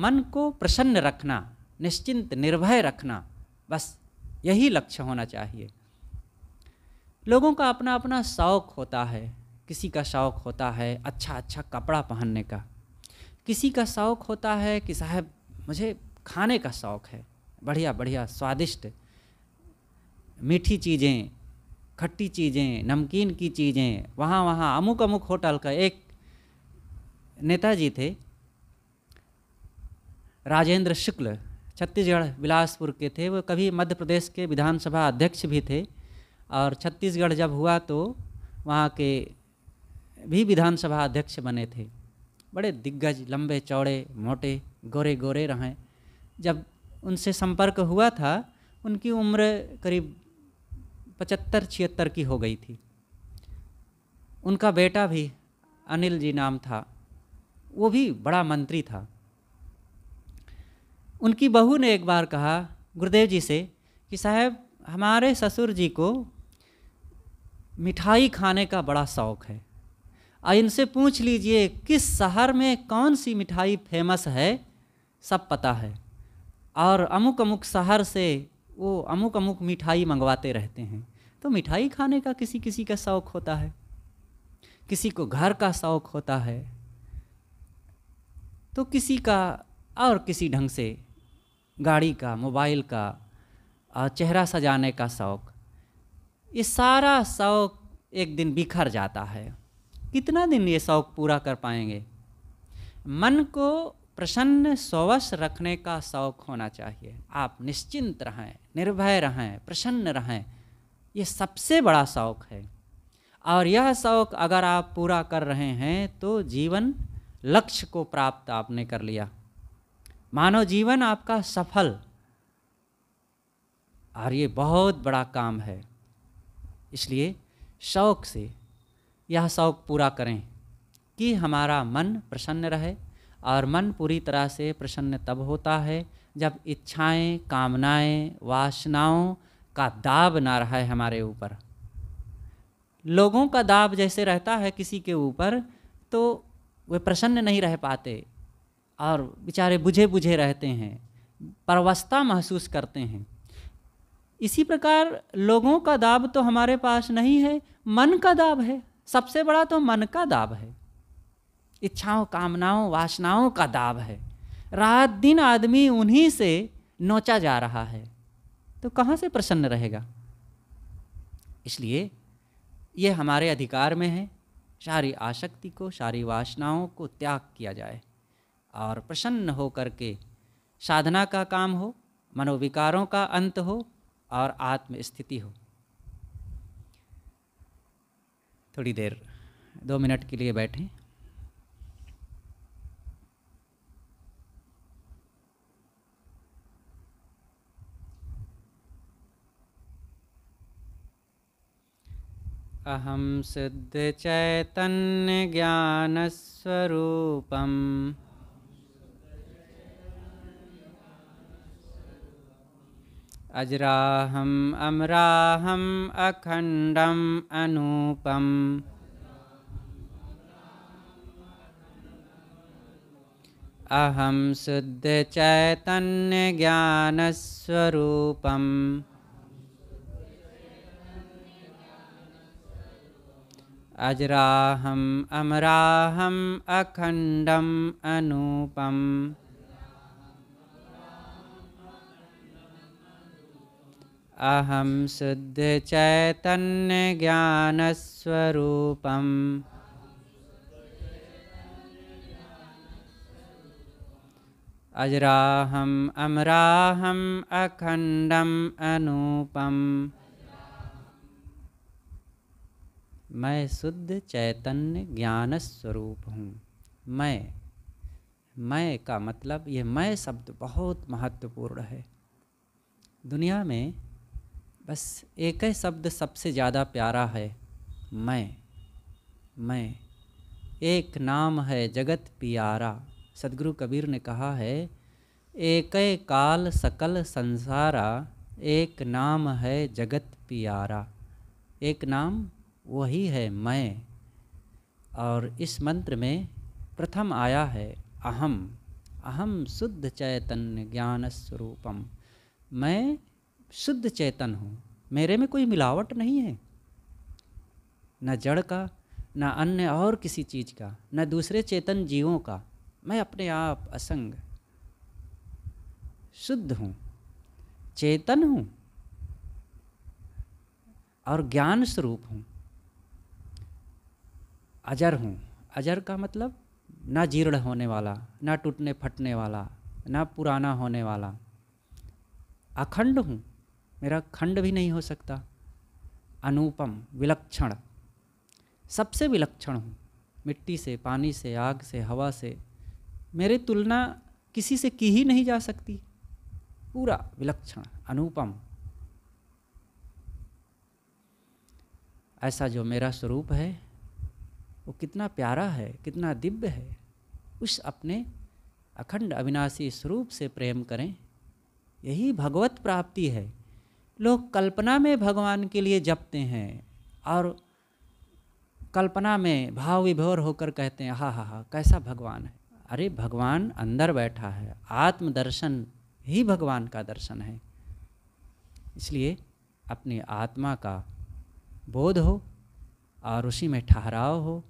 मन को प्रसन्न रखना निश्चिंत निर्भय रखना बस यही लक्ष्य होना चाहिए लोगों का अपना अपना शौक़ होता है किसी का शौक़ होता है अच्छा अच्छा कपड़ा पहनने का किसी का शौक़ होता है कि साहब मुझे खाने का शौक़ है बढ़िया बढ़िया स्वादिष्ट मीठी चीज़ें खट्टी चीज़ें नमकीन की चीज़ें वहाँ वहाँ अमुक अमुक होटल का एक नेताजी थे राजेंद्र शुक्ल छत्तीसगढ़ बिलासपुर के थे वो कभी मध्य प्रदेश के विधानसभा अध्यक्ष भी थे और छत्तीसगढ़ जब हुआ तो वहाँ के भी विधानसभा अध्यक्ष बने थे बड़े दिग्गज लंबे चौड़े मोटे गोरे गोरे रहें जब उनसे संपर्क हुआ था उनकी उम्र करीब पचहत्तर छिहत्तर की हो गई थी उनका बेटा भी अनिल जी नाम था वो भी बड़ा मंत्री था उनकी बहू ने एक बार कहा गुरुदेव जी से कि साहब हमारे ससुर जी को मिठाई खाने का बड़ा शौक़ है और इनसे पूछ लीजिए किस शहर में कौन सी मिठाई फेमस है सब पता है और अमुक अमुक शहर से वो अमुक अमुक मिठाई मंगवाते रहते हैं तो मिठाई खाने का किसी किसी का शौक़ होता है किसी को घर का शौक़ होता है तो किसी का और किसी ढंग से गाड़ी का मोबाइल का और चेहरा सजाने का शौक़ ये सारा शौक़ एक दिन बिखर जाता है कितना दिन ये शौक पूरा कर पाएंगे मन को प्रसन्न सवश रखने का शौक होना चाहिए आप निश्चिंत रहें निर्भय रहें प्रसन्न रहें ये सबसे बड़ा शौक है और यह शौक अगर आप पूरा कर रहे हैं तो जीवन लक्ष्य को प्राप्त आपने कर लिया मानव जीवन आपका सफल और ये बहुत बड़ा काम है इसलिए शौक से यह शौक़ पूरा करें कि हमारा मन प्रसन्न रहे और मन पूरी तरह से प्रसन्न तब होता है जब इच्छाएं, कामनाएं, वासनाओं का दाब ना रहा है हमारे ऊपर लोगों का दाब जैसे रहता है किसी के ऊपर तो वे प्रसन्न नहीं रह पाते और बेचारे बुझे बुझे रहते हैं परवस्ता महसूस करते हैं इसी प्रकार लोगों का दाब तो हमारे पास नहीं है मन का दाब है सबसे बड़ा तो मन का दाब है इच्छाओं कामनाओं वासनाओं का दाब है रात दिन आदमी उन्हीं से नोचा जा रहा है तो कहाँ से प्रसन्न रहेगा इसलिए ये हमारे अधिकार में है सारी आसक्ति को सारी वासनाओं को त्याग किया जाए और प्रसन्न हो करके साधना का काम हो मनोविकारों का अंत हो और आत्म स्थिति हो थोड़ी देर दो मिनट के लिए बैठें ज्ञान स्वरूपम अमराहम अजराहम् अम्राहम् अखण्डम् अनूपम् अहं शुद्धचैतन्यज्ञानस्वरूपम् अजराहम अमराहम् अखंडम अनूपम् चैतन्य ज्ञान स्वरूपम अजराहम अमराहम अखंडम अनूपम मैं शुद्ध चैतन्य ज्ञान स्वरूप हूँ मैं मैं का मतलब ये मैं शब्द बहुत महत्वपूर्ण है दुनिया में बस एक ही शब्द सबसे ज़्यादा प्यारा है मैं मैं एक नाम है जगत प्यारा सदगुरु कबीर ने कहा है एक काल सकल संसारा एक नाम है जगत प्यारा एक नाम वही है मैं और इस मंत्र में प्रथम आया है अहम अहम शुद्ध चैतन्य ज्ञान स्वरूपम मैं शुद्ध चेतन हूँ मेरे में कोई मिलावट नहीं है न जड़ का न अन्य और किसी चीज़ का न दूसरे चेतन जीवों का मैं अपने आप असंग शुद्ध हूँ चेतन हूँ और ज्ञान स्वरूप हूँ अजर हूँ अजर का मतलब ना जीर्ण होने वाला ना टूटने फटने वाला ना पुराना होने वाला अखंड हूँ मेरा खंड भी नहीं हो सकता अनुपम विलक्षण सबसे विलक्षण हूँ मिट्टी से पानी से आग से हवा से मेरे तुलना किसी से की ही नहीं जा सकती पूरा विलक्षण अनुपम ऐसा जो मेरा स्वरूप है वो कितना प्यारा है कितना दिव्य है उस अपने अखंड अविनाशी स्वरूप से प्रेम करें यही भगवत प्राप्ति है लोग कल्पना में भगवान के लिए जपते हैं और कल्पना में भाव विभोर होकर कहते हैं हा हा हा कैसा भगवान है अरे भगवान अंदर बैठा है आत्मदर्शन ही भगवान का दर्शन है इसलिए अपनी आत्मा का बोध हो और उसी में ठहराव हो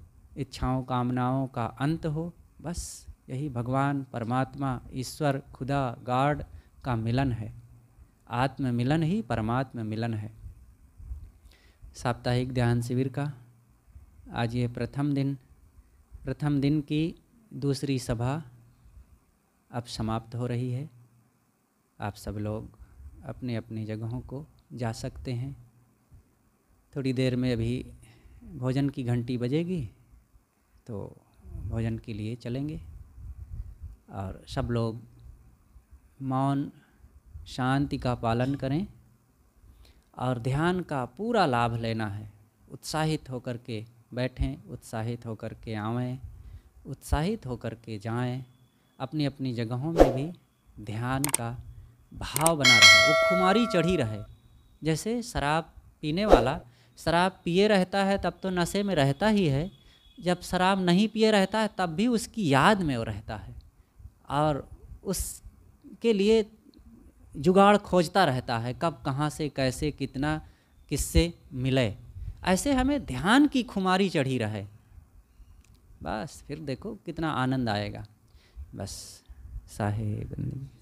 इच्छाओं कामनाओं का अंत हो बस यही भगवान परमात्मा ईश्वर खुदा गाड का मिलन है आत्म मिलन ही परमात्म मिलन है साप्ताहिक ध्यान शिविर का आज ये प्रथम दिन प्रथम दिन की दूसरी सभा अब समाप्त हो रही है आप सब लोग अपने अपने जगहों को जा सकते हैं थोड़ी देर में अभी भोजन की घंटी बजेगी तो भोजन के लिए चलेंगे और सब लोग मौन शांति का पालन करें और ध्यान का पूरा लाभ लेना है उत्साहित होकर के बैठें उत्साहित होकर के आवें उत्साहित होकर के जाएं अपनी अपनी जगहों में भी ध्यान का भाव बना रहे वो खुमारी चढ़ी रहे जैसे शराब पीने वाला शराब पिए रहता है तब तो नशे में रहता ही है जब शराब नहीं पिए रहता है तब भी उसकी याद में वो रहता है और उसके लिए जुगाड़ खोजता रहता है कब कहाँ से कैसे कितना किससे मिले ऐसे हमें ध्यान की खुमारी चढ़ी रहे बस फिर देखो कितना आनंद आएगा बस साहेब